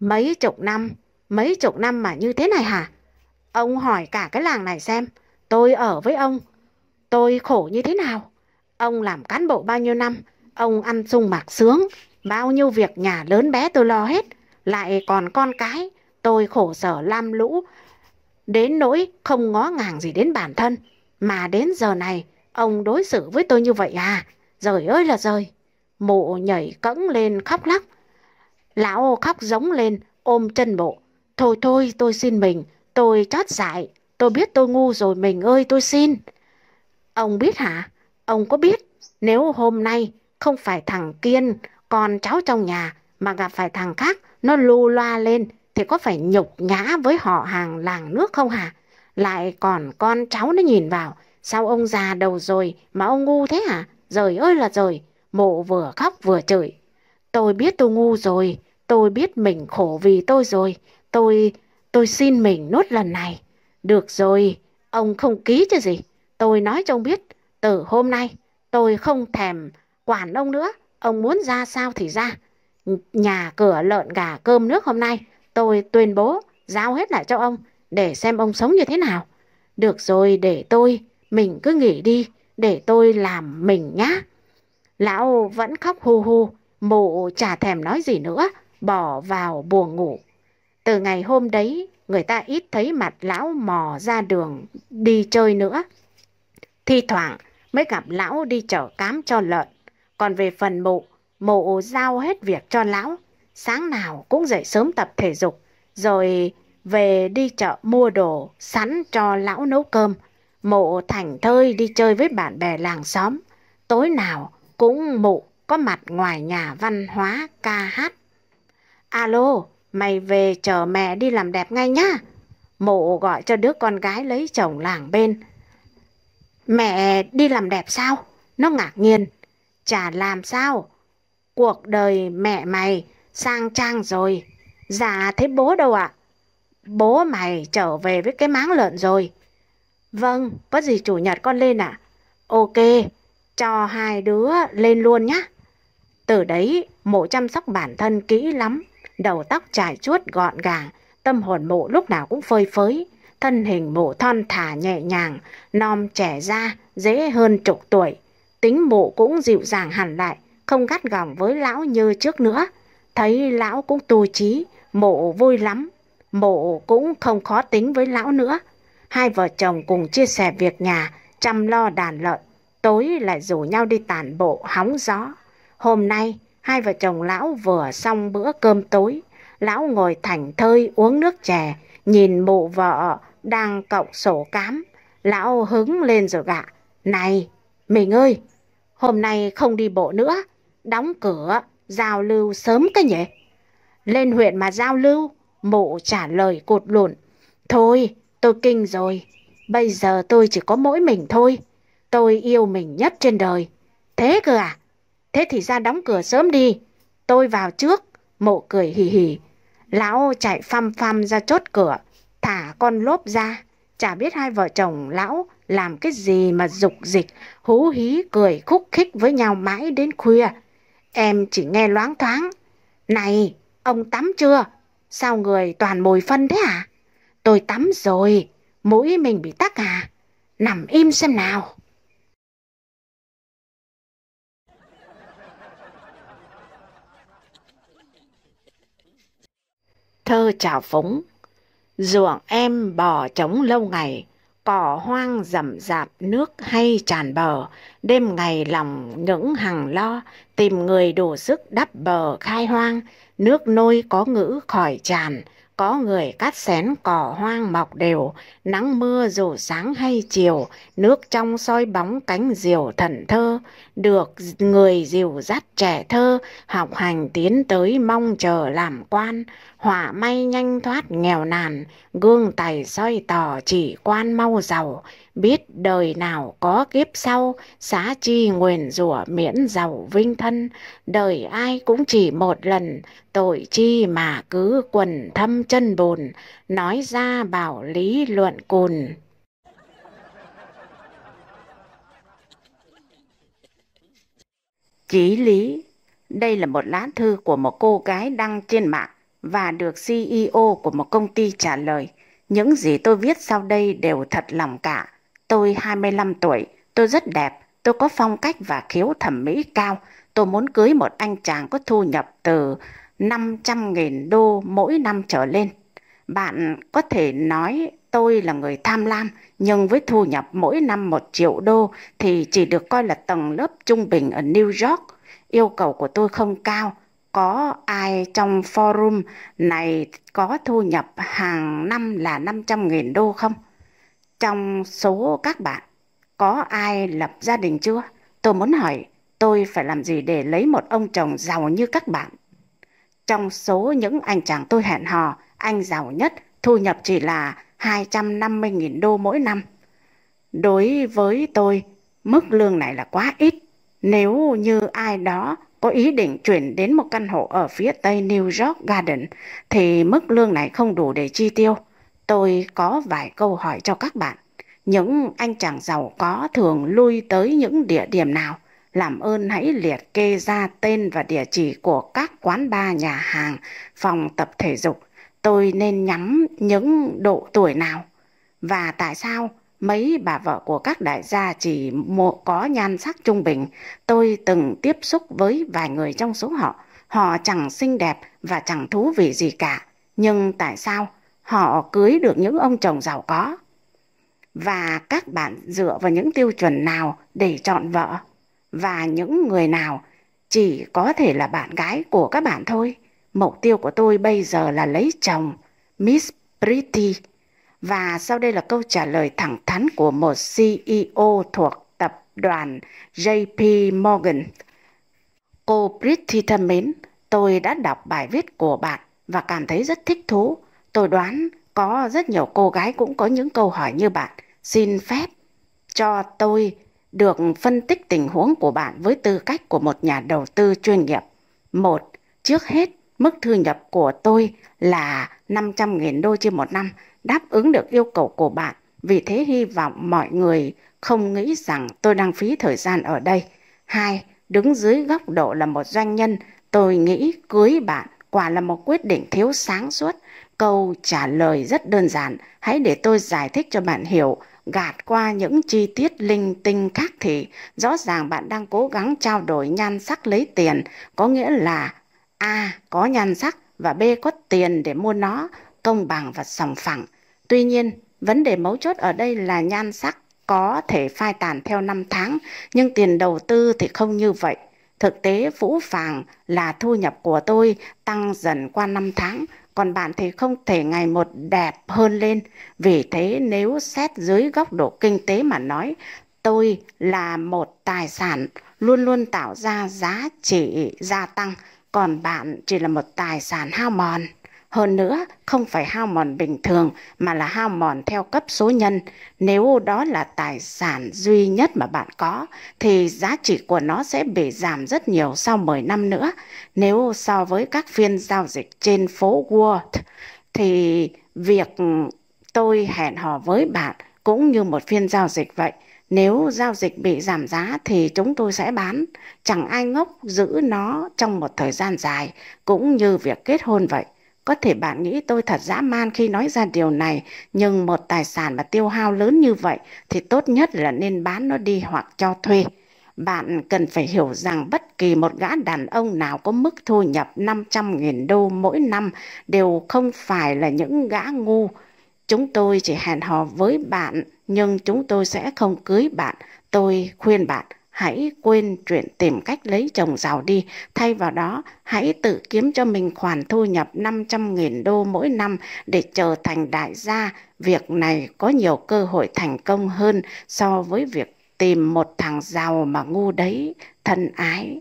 Mấy chục năm, mấy chục năm mà như thế này hả? Ông hỏi cả cái làng này xem, tôi ở với ông, tôi khổ như thế nào? Ông làm cán bộ bao nhiêu năm, ông ăn sung mặc sướng, bao nhiêu việc nhà lớn bé tôi lo hết, lại còn con cái, tôi khổ sở lam lũ, đến nỗi không ngó ngàng gì đến bản thân. Mà đến giờ này, ông đối xử với tôi như vậy à? rời ơi là rời, Mụ nhảy cẫng lên khóc lóc. Lão khóc giống lên, ôm chân mụ. Thôi thôi, tôi xin mình, tôi chót dại, tôi biết tôi ngu rồi mình ơi tôi xin. Ông biết hả? Ông có biết nếu hôm nay không phải thằng Kiên, con cháu trong nhà mà gặp phải thằng khác nó lu loa lên thì có phải nhục nhã với họ hàng làng nước không hả? lại còn con cháu nó nhìn vào. Sao ông già đầu rồi mà ông ngu thế hả? Rời Rồi ơi là rời, mộ vừa khóc vừa chửi. Tôi biết tôi ngu rồi, tôi biết mình khổ vì tôi rồi, tôi, tôi xin mình nốt lần này. Được rồi, ông không ký chứ gì. Tôi nói cho ông biết, từ hôm nay tôi không thèm quản ông nữa. Ông muốn ra sao thì ra. Nhà cửa lợn gà cơm nước hôm nay tôi tuyên bố giao hết lại cho ông để xem ông sống như thế nào. Được rồi, để tôi, mình cứ nghỉ đi, để tôi làm mình nhá. Lão vẫn khóc hù hù, mụ chả thèm nói gì nữa, bỏ vào buồng ngủ. Từ ngày hôm đấy, người ta ít thấy mặt lão mò ra đường đi chơi nữa. Thi thoảng mới gặp lão đi chở cám cho lợn. Còn về phần mụ, mụ giao hết việc cho lão. Sáng nào cũng dậy sớm tập thể dục, rồi về đi chợ mua đồ, sẵn cho lão nấu cơm. Mụ thành thơi đi chơi với bạn bè làng xóm. Tối nào cũng mụ có mặt ngoài nhà văn hóa ca hát. Alo, mày về chờ mẹ đi làm đẹp ngay nhá. Mụ gọi cho đứa con gái lấy chồng làng bên. Mẹ đi làm đẹp sao? Nó ngạc nhiên. Chả làm sao? Cuộc đời mẹ mày sang trang rồi. Dạ thế bố đâu ạ? À? bố mày trở về với cái máng lợn rồi. Vâng, có gì chủ nhật con lên à? Ok, cho hai đứa lên luôn nhá. Từ đấy, mộ chăm sóc bản thân kỹ lắm, đầu tóc trải chuốt gọn gàng, tâm hồn mộ lúc nào cũng phơi phới, thân hình mộ thon thả nhẹ nhàng, non trẻ ra, dễ hơn chục tuổi. Tính mộ cũng dịu dàng hẳn lại, không gắt gỏng với lão như trước nữa. Thấy lão cũng tu trí, mộ vui lắm, mộ cũng không khó tính với lão nữa. Hai vợ chồng cùng chia sẻ việc nhà, chăm lo đàn lợn, tối lại rủ nhau đi tản bộ hóng gió. Hôm nay, hai vợ chồng lão vừa xong bữa cơm tối, lão ngồi thảnh thơi uống nước chè, nhìn mụ vợ đang cộng sổ cám. Lão hứng lên rồi gạ, này, mình ơi, hôm nay không đi bộ nữa, đóng cửa, giao lưu sớm cái nhỉ? Lên huyện mà giao lưu, mộ trả lời cột lộn. Thôi, tôi kinh rồi. Bây giờ tôi chỉ có mỗi mình thôi. Tôi yêu mình nhất trên đời. Thế cơ à? Thế thì ra đóng cửa sớm đi. Tôi vào trước. Mộ cười hì hì. Lão chạy phăm phăm ra chốt cửa. Thả con lốp ra. Chả biết hai vợ chồng lão làm cái gì mà dục dịch. Hú hí cười khúc khích với nhau mãi đến khuya. Em chỉ nghe loáng thoáng. Này, ông tắm chưa? Sao người toàn mùi phân thế à? Tôi tắm rồi, mũi mình bị tắc à? Nằm im xem nào. Thơ chào phúng Ruộng em bò trống lâu ngày, cỏ hoang rậm rạp nước hay tràn bờ, đêm ngày lòng những hằng lo, tìm người đủ sức đắp bờ khai hoang, nước nôi có ngữ khỏi tràn, có người cắt xén cỏ hoang mọc đều, nắng mưa dù sáng hay chiều, nước trong soi bóng cánh diều thần thơ, được người dìu dắt trẻ thơ học hành tiến tới mong chờ làm quan hỏa may nhanh thoát nghèo nàn gương tài soi tỏ chỉ quan mau giàu biết đời nào có kiếp sau xá chi nguyền rủa miễn giàu vinh thân đời ai cũng chỉ một lần tội chi mà cứ quần thâm chân bùn nói ra bảo lý luận cùn Chí lý, đây là một lá thư của một cô gái đăng trên mạng và được CEO của một công ty trả lời. Những gì tôi viết sau đây đều thật lòng cả. Tôi 25 tuổi, tôi rất đẹp, tôi có phong cách và khiếu thẩm mỹ cao. Tôi muốn cưới một anh chàng có thu nhập từ 500.000 đô mỗi năm trở lên. Bạn có thể nói tôi là người tham lam, nhưng với thu nhập mỗi năm một triệu đô thì chỉ được coi là tầng lớp trung bình ở New York. Yêu cầu của tôi không cao, có ai trong forum này có thu nhập hàng năm là 500.000 đô không? Trong số các bạn, có ai lập gia đình chưa? Tôi muốn hỏi, tôi phải làm gì để lấy một ông chồng giàu như các bạn? Trong số những anh chàng tôi hẹn hò, anh giàu nhất thu nhập chỉ là 250.000 đô mỗi năm. Đối với tôi, mức lương này là quá ít. Nếu như ai đó có ý định chuyển đến một căn hộ ở phía tây New York Garden, thì mức lương này không đủ để chi tiêu. Tôi có vài câu hỏi cho các bạn. Những anh chàng giàu có thường lui tới những địa điểm nào? làm ơn hãy liệt kê ra tên và địa chỉ của các quán bar nhà hàng, phòng tập thể dục, tôi nên nhắm những độ tuổi nào và tại sao mấy bà vợ của các đại gia chỉ có nhan sắc trung bình. Tôi từng tiếp xúc với vài người trong số họ. Họ chẳng xinh đẹp và chẳng thú vị gì cả. Nhưng tại sao họ cưới được những ông chồng giàu có? Và các bạn dựa vào những tiêu chuẩn nào để chọn vợ? Và những người nào chỉ có thể là bạn gái của các bạn thôi? Mục tiêu của tôi bây giờ là lấy chồng, Miss Pretty. Và sau đây là câu trả lời thẳng thắn của một CEO thuộc tập đoàn JP Morgan. Cô Pretty thân mến, tôi đã đọc bài viết của bạn và cảm thấy rất thích thú. Tôi đoán có rất nhiều cô gái cũng có những câu hỏi như bạn. Xin phép cho tôi được phân tích tình huống của bạn với tư cách của một nhà đầu tư chuyên nghiệp. Một, trước hết, Mức thu nhập của tôi là 500.000 đô trên một năm, đáp ứng được yêu cầu của bạn. Vì thế hy vọng mọi người không nghĩ rằng tôi đang phí thời gian ở đây. Hai, đứng dưới góc độ là một doanh nhân, tôi nghĩ cưới bạn quả là một quyết định thiếu sáng suốt. Câu trả lời rất đơn giản, hãy để tôi giải thích cho bạn hiểu gạt qua những chi tiết linh tinh khác thì rõ ràng bạn đang cố gắng trao đổi nhan sắc lấy tiền, có nghĩa là A có nhan sắc và B có tiền để mua nó, công bằng và sòng phẳng. Tuy nhiên, vấn đề mấu chốt ở đây là nhan sắc có thể phai tàn theo năm tháng, nhưng tiền đầu tư thì không như vậy. Thực tế vũ phàng là thu nhập của tôi tăng dần qua năm tháng, còn bạn thì không thể ngày một đẹp hơn lên. Vì thế nếu xét dưới góc độ kinh tế mà nói, tôi là một tài sản luôn luôn tạo ra giá trị gia tăng còn bạn chỉ là một tài sản hao mòn. Hơn nữa, không phải hao mòn bình thường mà là hao mòn theo cấp số nhân. Nếu đó là tài sản duy nhất mà bạn có, thì giá trị của nó sẽ bị giảm rất nhiều sau 10 năm nữa. Nếu so với các phiên giao dịch trên phố wall thì việc tôi hẹn hò với bạn cũng như một phiên giao dịch vậy. Nếu giao dịch bị giảm giá thì chúng tôi sẽ bán, chẳng ai ngốc giữ nó trong một thời gian dài, cũng như việc kết hôn vậy. Có thể bạn nghĩ tôi thật dã man khi nói ra điều này, nhưng một tài sản mà tiêu hao lớn như vậy thì tốt nhất là nên bán nó đi hoặc cho thuê. Bạn cần phải hiểu rằng bất kỳ một gã đàn ông nào có mức thu nhập 500.000 đô mỗi năm đều không phải là những gã ngu. Chúng tôi chỉ hẹn hò với bạn nhưng chúng tôi sẽ không cưới bạn. Tôi khuyên bạn hãy quên chuyện tìm cách lấy chồng giàu đi, thay vào đó hãy tự kiếm cho mình khoản thu nhập 500.000 đô mỗi năm để trở thành đại gia. Việc này có nhiều cơ hội thành công hơn so với việc tìm một thằng giàu mà ngu đấy, thân ái.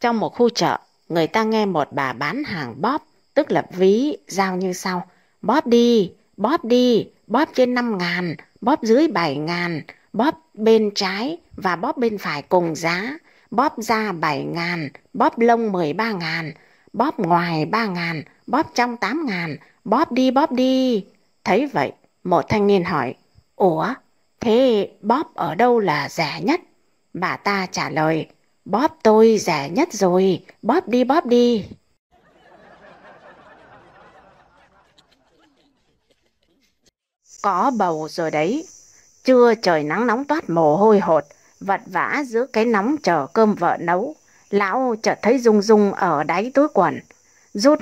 Trong một khu chợ, người ta nghe một bà bán hàng bóp tức là ví giao như sau. Bóp đi, bóp đi, bóp trên 5 ngàn, bóp dưới 7 ngàn, bóp bên trái và bóp bên phải cùng giá, bóp ra 7 ngàn, bóp lông 13 ngàn, bóp ngoài 3 ngàn, bóp trong 8 ngàn, bóp đi bóp đi. Thấy vậy, một thanh niên hỏi, Ủa, thế bóp ở đâu là rẻ nhất? Bà ta trả lời, bóp tôi rẻ nhất rồi, bóp đi bóp đi. Có bầu rồi đấy. Trưa trời nắng nóng toát mồ hôi hột, vật vã giữa cái nóng chờ cơm vợ nấu. Lão chợt thấy rung rung ở đáy túi quần. Rút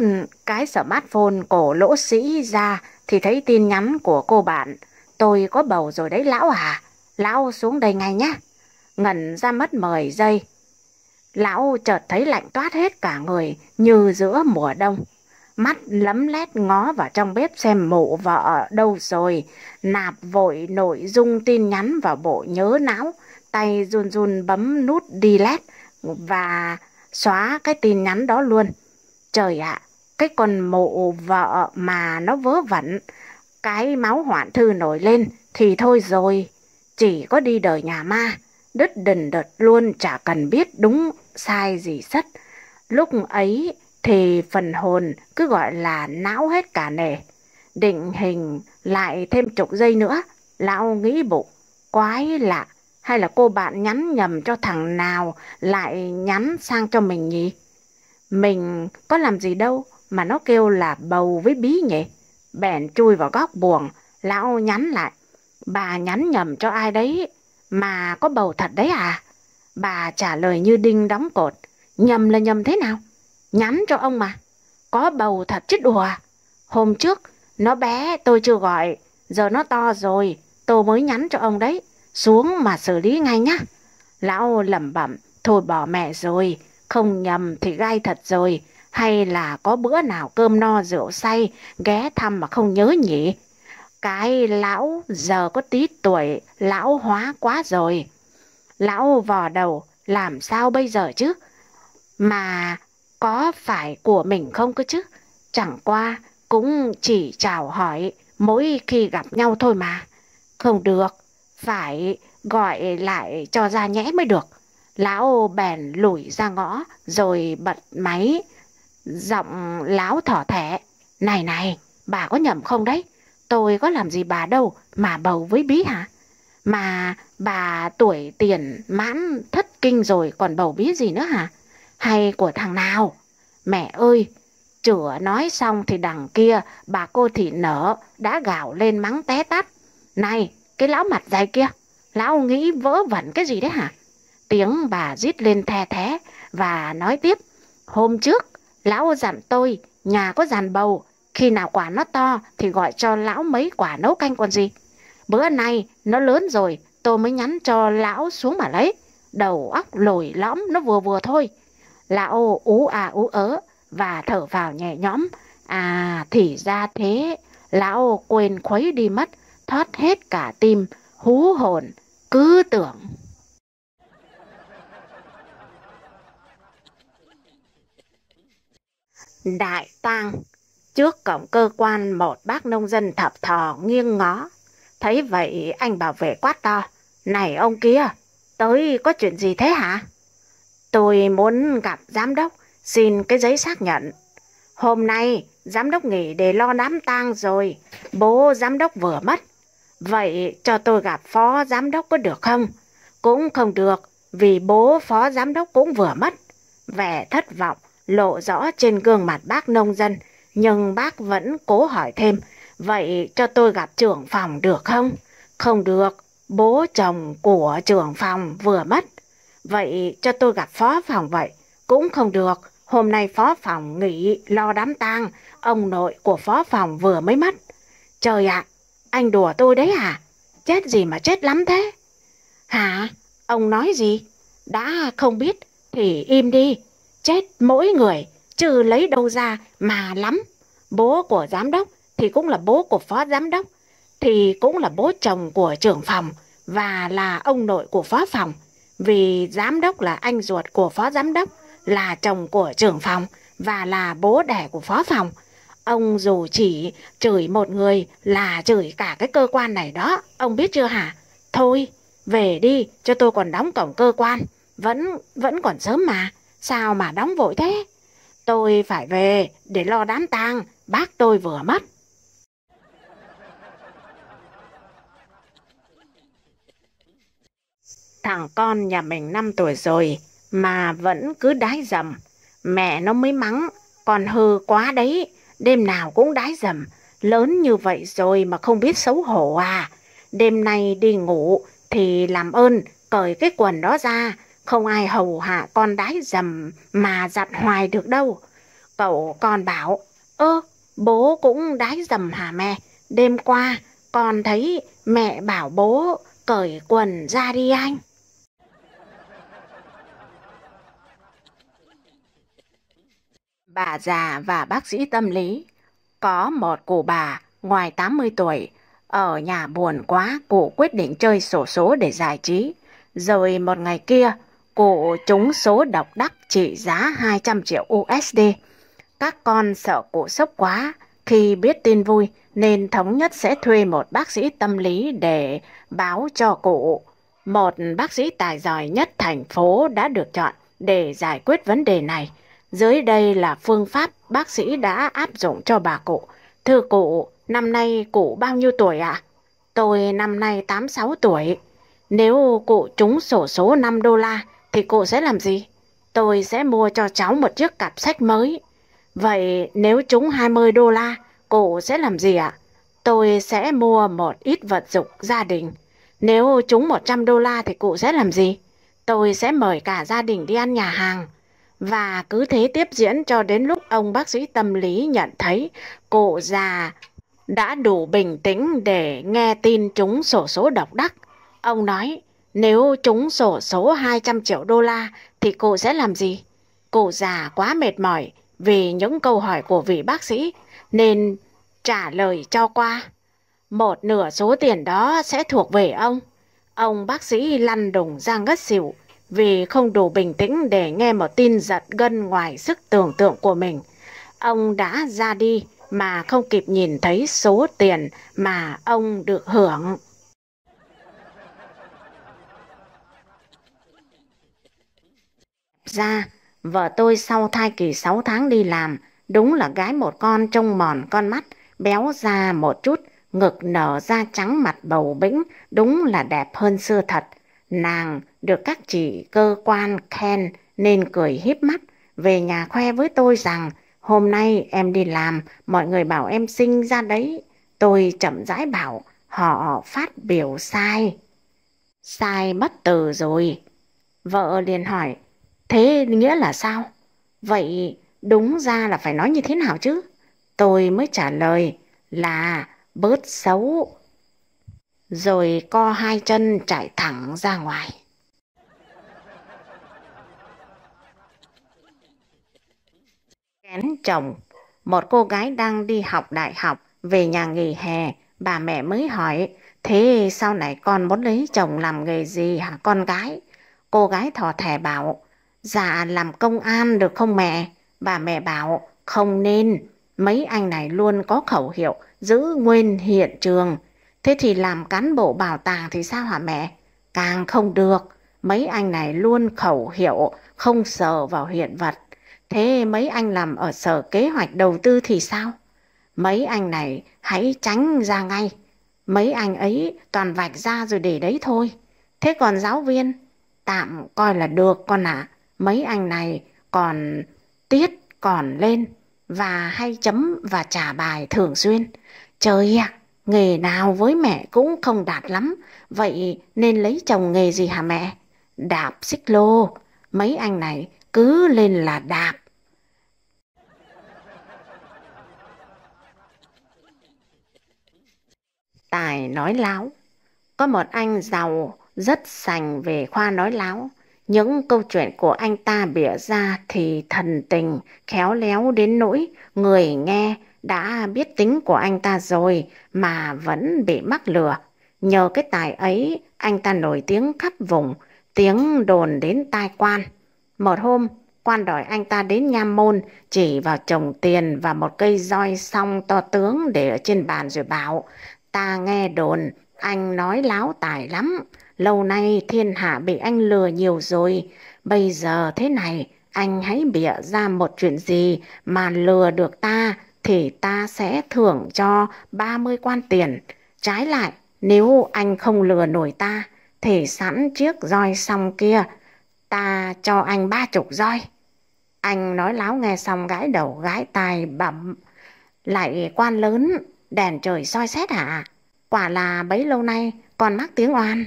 cái smartphone cổ lỗ sĩ ra thì thấy tin nhắn của cô bạn. Tôi có bầu rồi đấy lão à. Lão xuống đây ngay nhé. Ngẩn ra mất 10 giây. Lão chợt thấy lạnh toát hết cả người như giữa mùa đông mắt lấm lét ngó vào trong bếp xem mộ vợ đâu rồi, nạp vội nội dung tin nhắn vào bộ nhớ não, tay run run bấm nút delete và xóa cái tin nhắn đó luôn. Trời ạ, à, cái con mộ vợ mà nó vớ vẩn, cái máu hoạn thư nổi lên thì thôi rồi, chỉ có đi đời nhà ma, đứt đần đợt luôn chả cần biết đúng sai gì sắt. Lúc ấy thì phần hồn cứ gọi là não hết cả nề. Định hình lại thêm chục giây nữa, lão nghĩ bụng, quái lạ, hay là cô bạn nhắn nhầm cho thằng nào lại nhắn sang cho mình nhỉ? Mình có làm gì đâu mà nó kêu là bầu với bí nhỉ? Bèn chui vào góc buồn lão nhắn lại, bà nhắn nhầm cho ai đấy mà có bầu thật đấy à? Bà trả lời như đinh đóng cột, nhầm là nhầm thế nào? Nhắn cho ông mà. Có bầu thật chứ đùa. Hôm trước, nó bé tôi chưa gọi. Giờ nó to rồi, tôi mới nhắn cho ông đấy. Xuống mà xử lý ngay nhá. Lão lẩm bẩm, thôi bỏ mẹ rồi. Không nhầm thì gai thật rồi. Hay là có bữa nào cơm no rượu say, ghé thăm mà không nhớ nhỉ? Cái lão giờ có tí tuổi, lão hóa quá rồi. Lão vò đầu, làm sao bây giờ chứ? Mà có phải của mình không cơ chứ? Chẳng qua cũng chỉ chào hỏi mỗi khi gặp nhau thôi mà. Không được, phải gọi lại cho ra nhẽ mới được. Lão bèn lủi ra ngõ rồi bật máy. Giọng lão thỏ thẻ. Này này, bà có nhầm không đấy? Tôi có làm gì bà đâu mà bầu với bí hả? Mà bà tuổi tiền mãn thất kinh rồi còn bầu bí gì nữa hả? hay của thằng nào? Mẹ ơi, chửa nói xong thì đằng kia bà cô thị nở đã gào lên mắng té tắt. Này, cái lão mặt dày kia, lão nghĩ vớ vẩn cái gì đấy hả? Tiếng bà rít lên the thế và nói tiếp. Hôm trước, lão dặn tôi, nhà có dàn bầu, khi nào quả nó to thì gọi cho lão mấy quả nấu canh còn gì. Bữa nay nó lớn rồi, tôi mới nhắn cho lão xuống mà lấy. Đầu óc lồi lõm nó vừa vừa thôi. Lão ú à ú ớ và thở vào nhẹ nhõm. À thì ra thế, lão quên khuấy đi mất, thoát hết cả tim, hú hồn, cứ tưởng. Đại tang Trước cổng cơ quan một bác nông dân thập thò nghiêng ngó. Thấy vậy anh bảo vệ quát to. Này ông kia, tới có chuyện gì thế hả? Tôi muốn gặp giám đốc, xin cái giấy xác nhận. Hôm nay, giám đốc nghỉ để lo đám tang rồi, bố giám đốc vừa mất. Vậy cho tôi gặp phó giám đốc có được không? Cũng không được, vì bố phó giám đốc cũng vừa mất. Vẻ thất vọng, lộ rõ trên gương mặt bác nông dân, nhưng bác vẫn cố hỏi thêm, vậy cho tôi gặp trưởng phòng được không? Không được, bố chồng của trưởng phòng vừa mất. Vậy cho tôi gặp phó phòng vậy. Cũng không được. Hôm nay phó phòng nghỉ lo đám tang. Ông nội của phó phòng vừa mới mất. Trời ạ, anh đùa tôi đấy à? Chết gì mà chết lắm thế? Hả? Ông nói gì? Đã không biết thì im đi. Chết mỗi người, chứ lấy đâu ra mà lắm. Bố của giám đốc thì cũng là bố của phó giám đốc, thì cũng là bố chồng của trưởng phòng và là ông nội của phó phòng vì giám đốc là anh ruột của phó giám đốc, là chồng của trưởng phòng và là bố đẻ của phó phòng. Ông dù chỉ chửi một người là chửi cả cái cơ quan này đó, ông biết chưa hả? Thôi, về đi, cho tôi còn đóng cổng cơ quan, vẫn vẫn còn sớm mà, sao mà đóng vội thế? Tôi phải về để lo đám tang, bác tôi vừa mất. Thằng con nhà mình 5 tuổi rồi mà vẫn cứ đái dầm. Mẹ nó mới mắng, còn hư quá đấy, đêm nào cũng đái dầm. Lớn như vậy rồi mà không biết xấu hổ à. Đêm nay đi ngủ thì làm ơn cởi cái quần đó ra, không ai hầu hạ con đái dầm mà giặt hoài được đâu. Cậu con bảo, ơ, bố cũng đái dầm hả mẹ? Đêm qua con thấy mẹ bảo bố cởi quần ra đi anh. Bà già và bác sĩ tâm lý. Có một cụ bà ngoài 80 tuổi, ở nhà buồn quá cụ quyết định chơi sổ số để giải trí. Rồi một ngày kia, cụ trúng số độc đắc trị giá 200 triệu USD. Các con sợ cụ sốc quá khi biết tin vui nên thống nhất sẽ thuê một bác sĩ tâm lý để báo cho cụ. Một bác sĩ tài giỏi nhất thành phố đã được chọn để giải quyết vấn đề này. Dưới đây là phương pháp bác sĩ đã áp dụng cho bà cụ. Thưa cụ, năm nay cụ bao nhiêu tuổi ạ? Tôi năm nay 86 tuổi. Nếu cụ trúng sổ số 5 đô la thì cụ sẽ làm gì? Tôi sẽ mua cho cháu một chiếc cặp sách mới. Vậy nếu trúng 20 đô la, cụ sẽ làm gì ạ? Tôi sẽ mua một ít vật dụng gia đình. Nếu trúng 100 đô la thì cụ sẽ làm gì? Tôi sẽ mời cả gia đình đi ăn nhà hàng. Và cứ thế tiếp diễn cho đến lúc ông bác sĩ tâm lý nhận thấy cụ già đã đủ bình tĩnh để nghe tin trúng sổ số độc đắc. Ông nói, nếu trúng sổ số 200 triệu đô la thì cụ sẽ làm gì? Cụ già quá mệt mỏi vì những câu hỏi của vị bác sĩ nên trả lời cho qua. Một nửa số tiền đó sẽ thuộc về ông. Ông bác sĩ lăn đùng ra ngất xỉu vì không đủ bình tĩnh để nghe một tin giật gân ngoài sức tưởng tượng của mình. Ông đã ra đi mà không kịp nhìn thấy số tiền mà ông được hưởng. Ra, vợ tôi sau thai kỳ 6 tháng đi làm, đúng là gái một con trông mòn con mắt, béo ra một chút, ngực nở ra trắng mặt bầu bĩnh, đúng là đẹp hơn xưa thật. Nàng được các chị cơ quan khen nên cười híp mắt, về nhà khoe với tôi rằng hôm nay em đi làm, mọi người bảo em sinh ra đấy. Tôi chậm rãi bảo họ phát biểu sai. Sai bất từ rồi. Vợ liền hỏi, thế nghĩa là sao? Vậy đúng ra là phải nói như thế nào chứ? Tôi mới trả lời là bớt xấu rồi co hai chân trải thẳng ra ngoài. Kén chồng, một cô gái đang đi học đại học về nhà nghỉ hè, bà mẹ mới hỏi, thế sau này con muốn lấy chồng làm nghề gì hả con gái? Cô gái thỏ thẻ bảo, dạ làm công an được không mẹ? Bà mẹ bảo, không nên, mấy anh này luôn có khẩu hiệu giữ nguyên hiện trường, Thế thì làm cán bộ bảo tàng thì sao hả mẹ? Càng không được, mấy anh này luôn khẩu hiệu không sờ vào hiện vật. Thế mấy anh làm ở sở kế hoạch đầu tư thì sao? Mấy anh này hãy tránh ra ngay. Mấy anh ấy toàn vạch ra rồi để đấy thôi. Thế còn giáo viên? Tạm coi là được con ạ. À. Mấy anh này còn tiết còn lên và hay chấm và trả bài thường xuyên. Trời ạ! À, Nghề nào với mẹ cũng không đạt lắm, vậy nên lấy chồng nghề gì hả mẹ? Đạp xích lô, mấy anh này cứ lên là đạp. Tài nói láo Có một anh giàu, rất sành về khoa nói láo. Những câu chuyện của anh ta bịa ra thì thần tình, khéo léo đến nỗi người nghe đã biết tính của anh ta rồi mà vẫn bị mắc lừa. Nhờ cái tài ấy, anh ta nổi tiếng khắp vùng, tiếng đồn đến tai quan. Một hôm, quan đòi anh ta đến nha môn, chỉ vào chồng tiền và một cây roi song to tướng để ở trên bàn rồi bảo, ta nghe đồn, anh nói láo tài lắm, lâu nay thiên hạ bị anh lừa nhiều rồi, bây giờ thế này, anh hãy bịa ra một chuyện gì mà lừa được ta thì ta sẽ thưởng cho 30 quan tiền. Trái lại, nếu anh không lừa nổi ta, thì sẵn chiếc roi xong kia, ta cho anh ba chục roi. Anh nói láo nghe xong gái đầu gái tai bẩm. Lại quan lớn, đèn trời soi xét hả? Quả là bấy lâu nay còn mắc tiếng oan,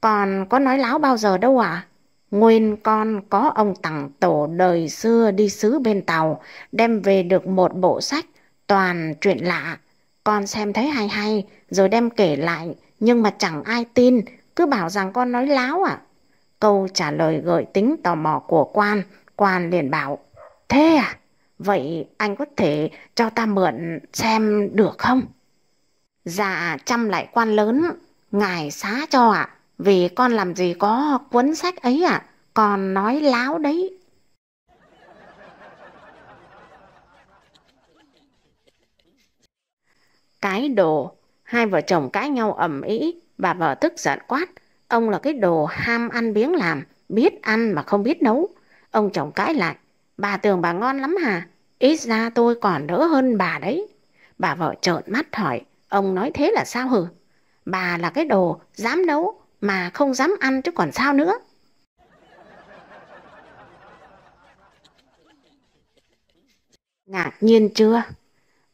còn có nói láo bao giờ đâu ạ? Nguyên con có ông tặng tổ đời xưa đi xứ bên Tàu, đem về được một bộ sách Toàn chuyện lạ, con xem thấy hay hay rồi đem kể lại nhưng mà chẳng ai tin, cứ bảo rằng con nói láo à. Câu trả lời gợi tính tò mò của quan, quan liền bảo, thế à, vậy anh có thể cho ta mượn xem được không? Dạ chăm lại quan lớn, ngài xá cho ạ, à, vì con làm gì có cuốn sách ấy ạ, à? con nói láo đấy. Cái đồ, hai vợ chồng cãi nhau ầm ĩ, bà vợ tức giận quát, ông là cái đồ ham ăn biếng làm, biết ăn mà không biết nấu. Ông chồng cãi lại, bà tưởng bà ngon lắm hả? Ít ra tôi còn đỡ hơn bà đấy. Bà vợ trợn mắt hỏi, ông nói thế là sao hử? Bà là cái đồ dám nấu mà không dám ăn chứ còn sao nữa. Ngạc nhiên chưa?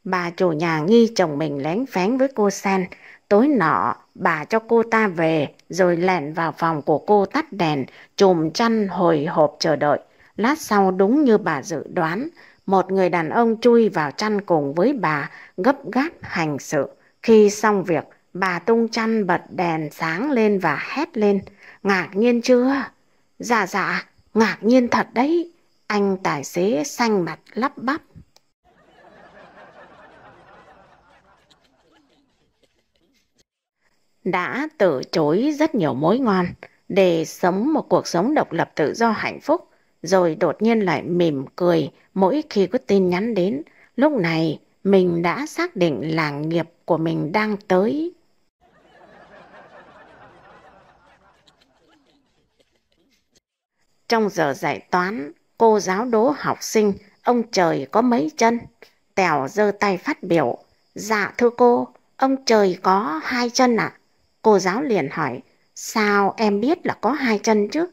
Bà chủ nhà nghi chồng mình lén phén với cô San. Tối nọ, bà cho cô ta về, rồi lẻn vào phòng của cô tắt đèn, chùm chăn hồi hộp chờ đợi. Lát sau đúng như bà dự đoán, một người đàn ông chui vào chăn cùng với bà, gấp gáp hành sự. Khi xong việc, bà tung chăn bật đèn sáng lên và hét lên. Ngạc nhiên chưa? Dạ dạ, ngạc nhiên thật đấy. Anh tài xế xanh mặt lắp bắp. đã từ chối rất nhiều mối ngon để sống một cuộc sống độc lập tự do hạnh phúc, rồi đột nhiên lại mỉm cười mỗi khi có tin nhắn đến. Lúc này mình đã xác định là nghiệp của mình đang tới. Trong giờ giải toán, cô giáo đố học sinh, ông trời có mấy chân? Tèo giơ tay phát biểu, dạ thưa cô, ông trời có hai chân ạ. À? Cô giáo liền hỏi, sao em biết là có hai chân chứ?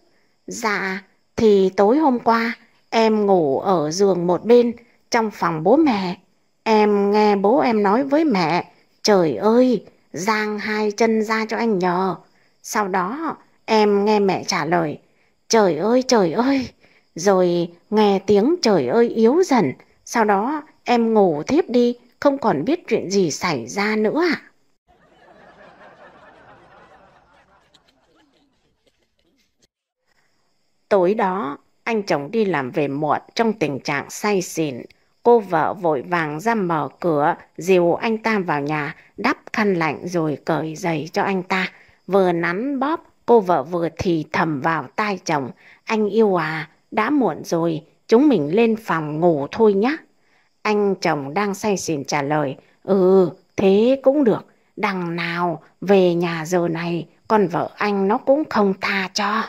Dạ, thì tối hôm qua em ngủ ở giường một bên trong phòng bố mẹ. Em nghe bố em nói với mẹ, trời ơi, giang hai chân ra cho anh nhờ. Sau đó em nghe mẹ trả lời, trời ơi, trời ơi. Rồi nghe tiếng trời ơi yếu dần, sau đó em ngủ thiếp đi, không còn biết chuyện gì xảy ra nữa ạ. À? Tối đó, anh chồng đi làm về muộn trong tình trạng say xỉn. Cô vợ vội vàng ra mở cửa, dìu anh ta vào nhà, đắp khăn lạnh rồi cởi giày cho anh ta. Vừa nắn bóp, cô vợ vừa thì thầm vào tai chồng. Anh yêu à, đã muộn rồi, chúng mình lên phòng ngủ thôi nhé. Anh chồng đang say xỉn trả lời, ừ, thế cũng được. Đằng nào về nhà giờ này, con vợ anh nó cũng không tha cho.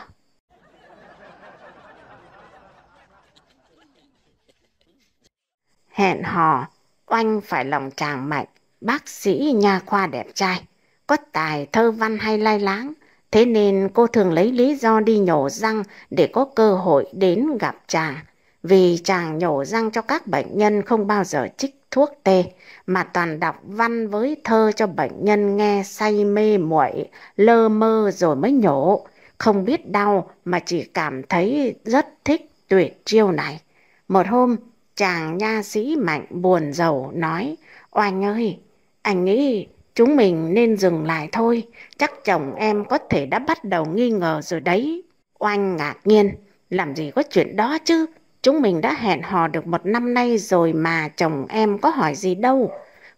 hẹn hò, oanh phải lòng chàng mạnh, bác sĩ nha khoa đẹp trai, có tài thơ văn hay lai láng. Thế nên cô thường lấy lý do đi nhổ răng để có cơ hội đến gặp chàng. Vì chàng nhổ răng cho các bệnh nhân không bao giờ trích thuốc tê, mà toàn đọc văn với thơ cho bệnh nhân nghe say mê muội, lơ mơ rồi mới nhổ. Không biết đau mà chỉ cảm thấy rất thích tuyệt chiêu này. Một hôm, Chàng nha sĩ mạnh buồn rầu nói, Oanh ơi, anh nghĩ chúng mình nên dừng lại thôi, chắc chồng em có thể đã bắt đầu nghi ngờ rồi đấy. Oanh ngạc nhiên, làm gì có chuyện đó chứ, chúng mình đã hẹn hò được một năm nay rồi mà chồng em có hỏi gì đâu.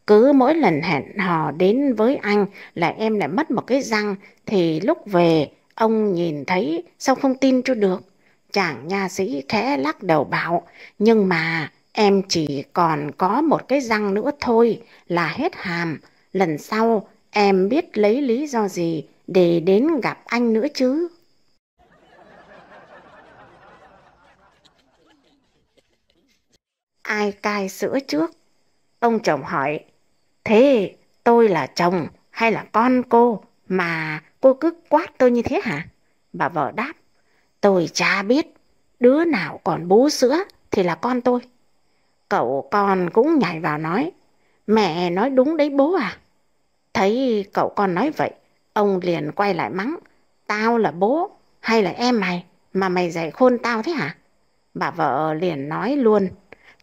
Cứ mỗi lần hẹn hò đến với anh là em lại mất một cái răng, thì lúc về ông nhìn thấy sao không tin cho được. Chàng nha sĩ khẽ lắc đầu bảo, nhưng mà Em chỉ còn có một cái răng nữa thôi là hết hàm. Lần sau em biết lấy lý do gì để đến gặp anh nữa chứ. Ai cai sữa trước? Ông chồng hỏi. Thế tôi là chồng hay là con cô mà cô cứ quát tôi như thế hả? Bà vợ đáp. Tôi chả biết. Đứa nào còn bú sữa thì là con tôi. Cậu con cũng nhảy vào nói, mẹ nói đúng đấy bố à? Thấy cậu con nói vậy, ông liền quay lại mắng, tao là bố hay là em mày mà mày dạy khôn tao thế hả? Bà vợ liền nói luôn,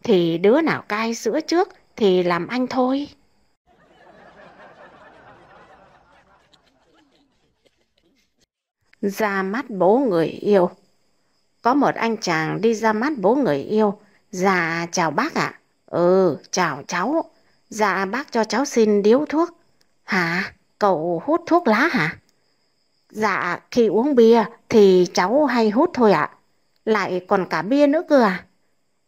thì đứa nào cai sữa trước thì làm anh thôi. ra mắt bố người yêu. Có một anh chàng đi ra mắt bố người yêu Dạ chào bác ạ. Ừ, chào cháu. Dạ bác cho cháu xin điếu thuốc. Hả? Cậu hút thuốc lá hả? Dạ, khi uống bia thì cháu hay hút thôi ạ. Lại còn cả bia nữa cơ à?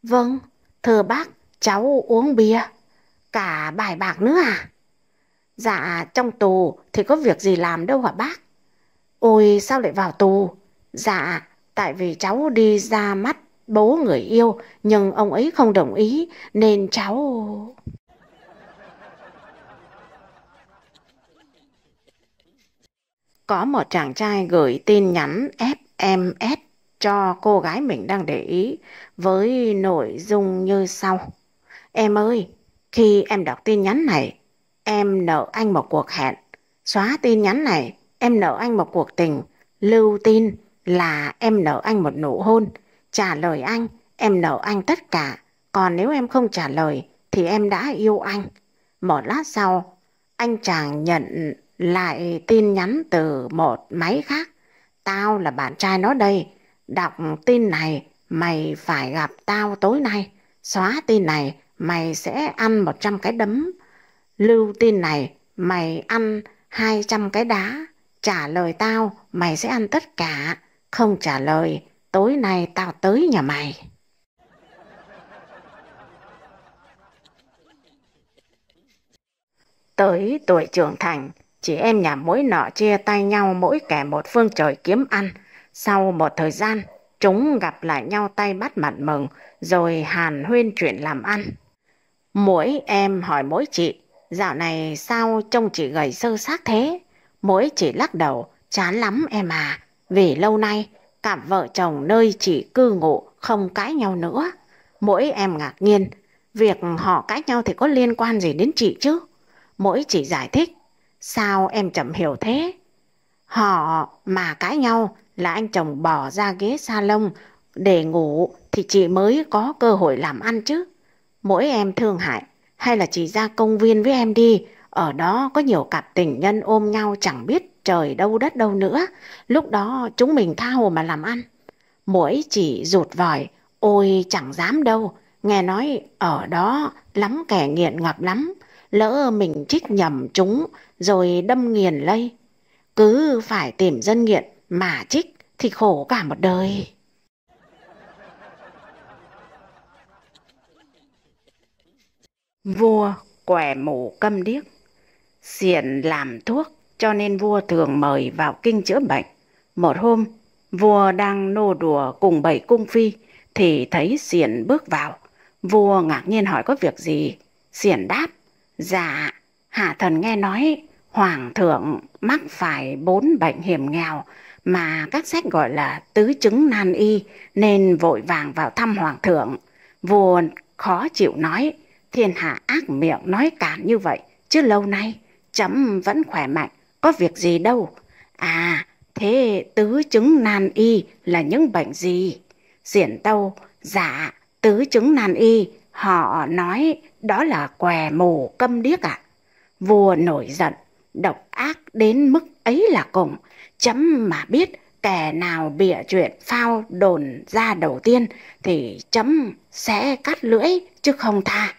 Vâng, thưa bác, cháu uống bia. Cả bài bạc nữa à? Dạ, trong tù thì có việc gì làm đâu hả bác? Ôi, sao lại vào tù? Dạ, tại vì cháu đi ra mắt bố người yêu, nhưng ông ấy không đồng ý, nên cháu... Có một chàng trai gửi tin nhắn FMS cho cô gái mình đang để ý với nội dung như sau. Em ơi, khi em đọc tin nhắn này, em nợ anh một cuộc hẹn. Xóa tin nhắn này, em nợ anh một cuộc tình. Lưu tin là em nợ anh một nụ hôn. Trả lời anh, em nợ anh tất cả. Còn nếu em không trả lời, thì em đã yêu anh. Một lát sau, anh chàng nhận lại tin nhắn từ một máy khác. Tao là bạn trai nó đây. Đọc tin này, mày phải gặp tao tối nay. Xóa tin này, mày sẽ ăn 100 cái đấm. Lưu tin này, mày ăn 200 cái đá. Trả lời tao, mày sẽ ăn tất cả. Không trả lời, tối nay tao tới nhà mày. Tới tuổi trưởng thành, chị em nhà mỗi nọ chia tay nhau mỗi kẻ một phương trời kiếm ăn. Sau một thời gian, chúng gặp lại nhau tay bắt mặt mừng, rồi hàn huyên chuyện làm ăn. Mỗi em hỏi mỗi chị, dạo này sao trông chị gầy sơ xác thế? Mỗi chị lắc đầu, chán lắm em à, vì lâu nay cặp vợ chồng nơi chỉ cư ngụ không cãi nhau nữa. Mỗi em ngạc nhiên, việc họ cãi nhau thì có liên quan gì đến chị chứ? Mỗi chỉ giải thích, sao em chậm hiểu thế? Họ mà cãi nhau là anh chồng bỏ ra ghế salon để ngủ thì chị mới có cơ hội làm ăn chứ. Mỗi em thương hại, hay là chị ra công viên với em đi, ở đó có nhiều cặp tình nhân ôm nhau chẳng biết trời đâu đất đâu nữa, lúc đó chúng mình tha hồ mà làm ăn. Mỗi chỉ rụt vòi, ôi chẳng dám đâu, nghe nói ở đó lắm kẻ nghiện ngập lắm, lỡ mình trích nhầm chúng rồi đâm nghiền lây. Cứ phải tìm dân nghiện mà trích thì khổ cả một đời. Vua què mù câm điếc, xiển làm thuốc cho nên vua thường mời vào kinh chữa bệnh. Một hôm, vua đang nô đùa cùng bảy cung phi, thì thấy xiển bước vào. Vua ngạc nhiên hỏi có việc gì? Xiển đáp, dạ, hạ thần nghe nói hoàng thượng mắc phải bốn bệnh hiểm nghèo mà các sách gọi là tứ chứng nan y nên vội vàng vào thăm hoàng thượng. Vua khó chịu nói, thiên hạ ác miệng nói cản như vậy, chứ lâu nay chấm vẫn khỏe mạnh, có việc gì đâu. À, thế tứ chứng nan y là những bệnh gì? Xiển tâu, dạ, tứ chứng nan y, họ nói đó là què mù câm điếc ạ. À? Vua nổi giận, độc ác đến mức ấy là cùng, chấm mà biết kẻ nào bịa chuyện phao đồn ra đầu tiên thì chấm sẽ cắt lưỡi chứ không tha.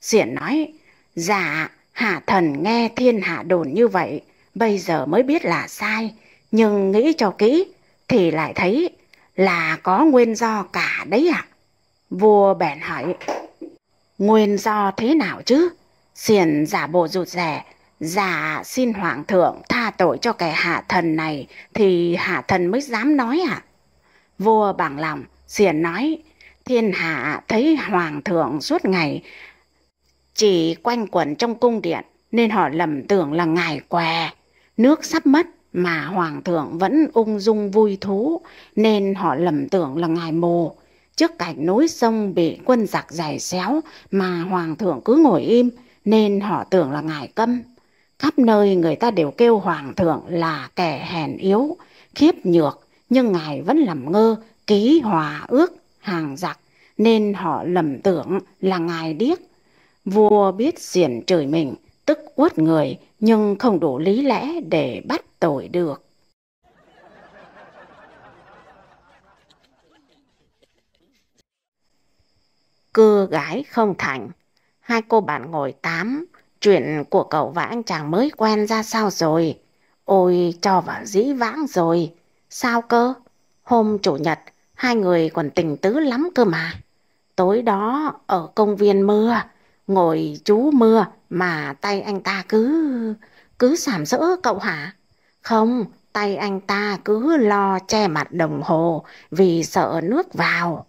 Xiển nói, dạ, hạ thần nghe thiên hạ đồn như vậy Bây giờ mới biết là sai, nhưng nghĩ cho kỹ thì lại thấy là có nguyên do cả đấy ạ. À? Vua bèn hỏi, nguyên do thế nào chứ? Xiền giả bộ rụt rè, giả xin hoàng thượng tha tội cho kẻ hạ thần này thì hạ thần mới dám nói ạ. À? Vua bằng lòng, Xiền nói, thiên hạ thấy hoàng thượng suốt ngày chỉ quanh quẩn trong cung điện nên họ lầm tưởng là ngài què nước sắp mất mà hoàng thượng vẫn ung dung vui thú nên họ lầm tưởng là ngài mồ trước cảnh núi sông bị quân giặc giày xéo mà hoàng thượng cứ ngồi im nên họ tưởng là ngài câm khắp nơi người ta đều kêu hoàng thượng là kẻ hèn yếu khiếp nhược nhưng ngài vẫn làm ngơ ký hòa ước hàng giặc nên họ lầm tưởng là ngài điếc vua biết xiển trời mình tức uất người nhưng không đủ lý lẽ để bắt tội được. Cưa gái không thành, hai cô bạn ngồi tám, chuyện của cậu và anh chàng mới quen ra sao rồi? Ôi, cho vào dĩ vãng rồi. Sao cơ? Hôm chủ nhật, hai người còn tình tứ lắm cơ mà. Tối đó, ở công viên mưa, ngồi chú mưa, mà tay anh ta cứ... cứ sảm sỡ cậu hả? Không, tay anh ta cứ lo che mặt đồng hồ vì sợ nước vào.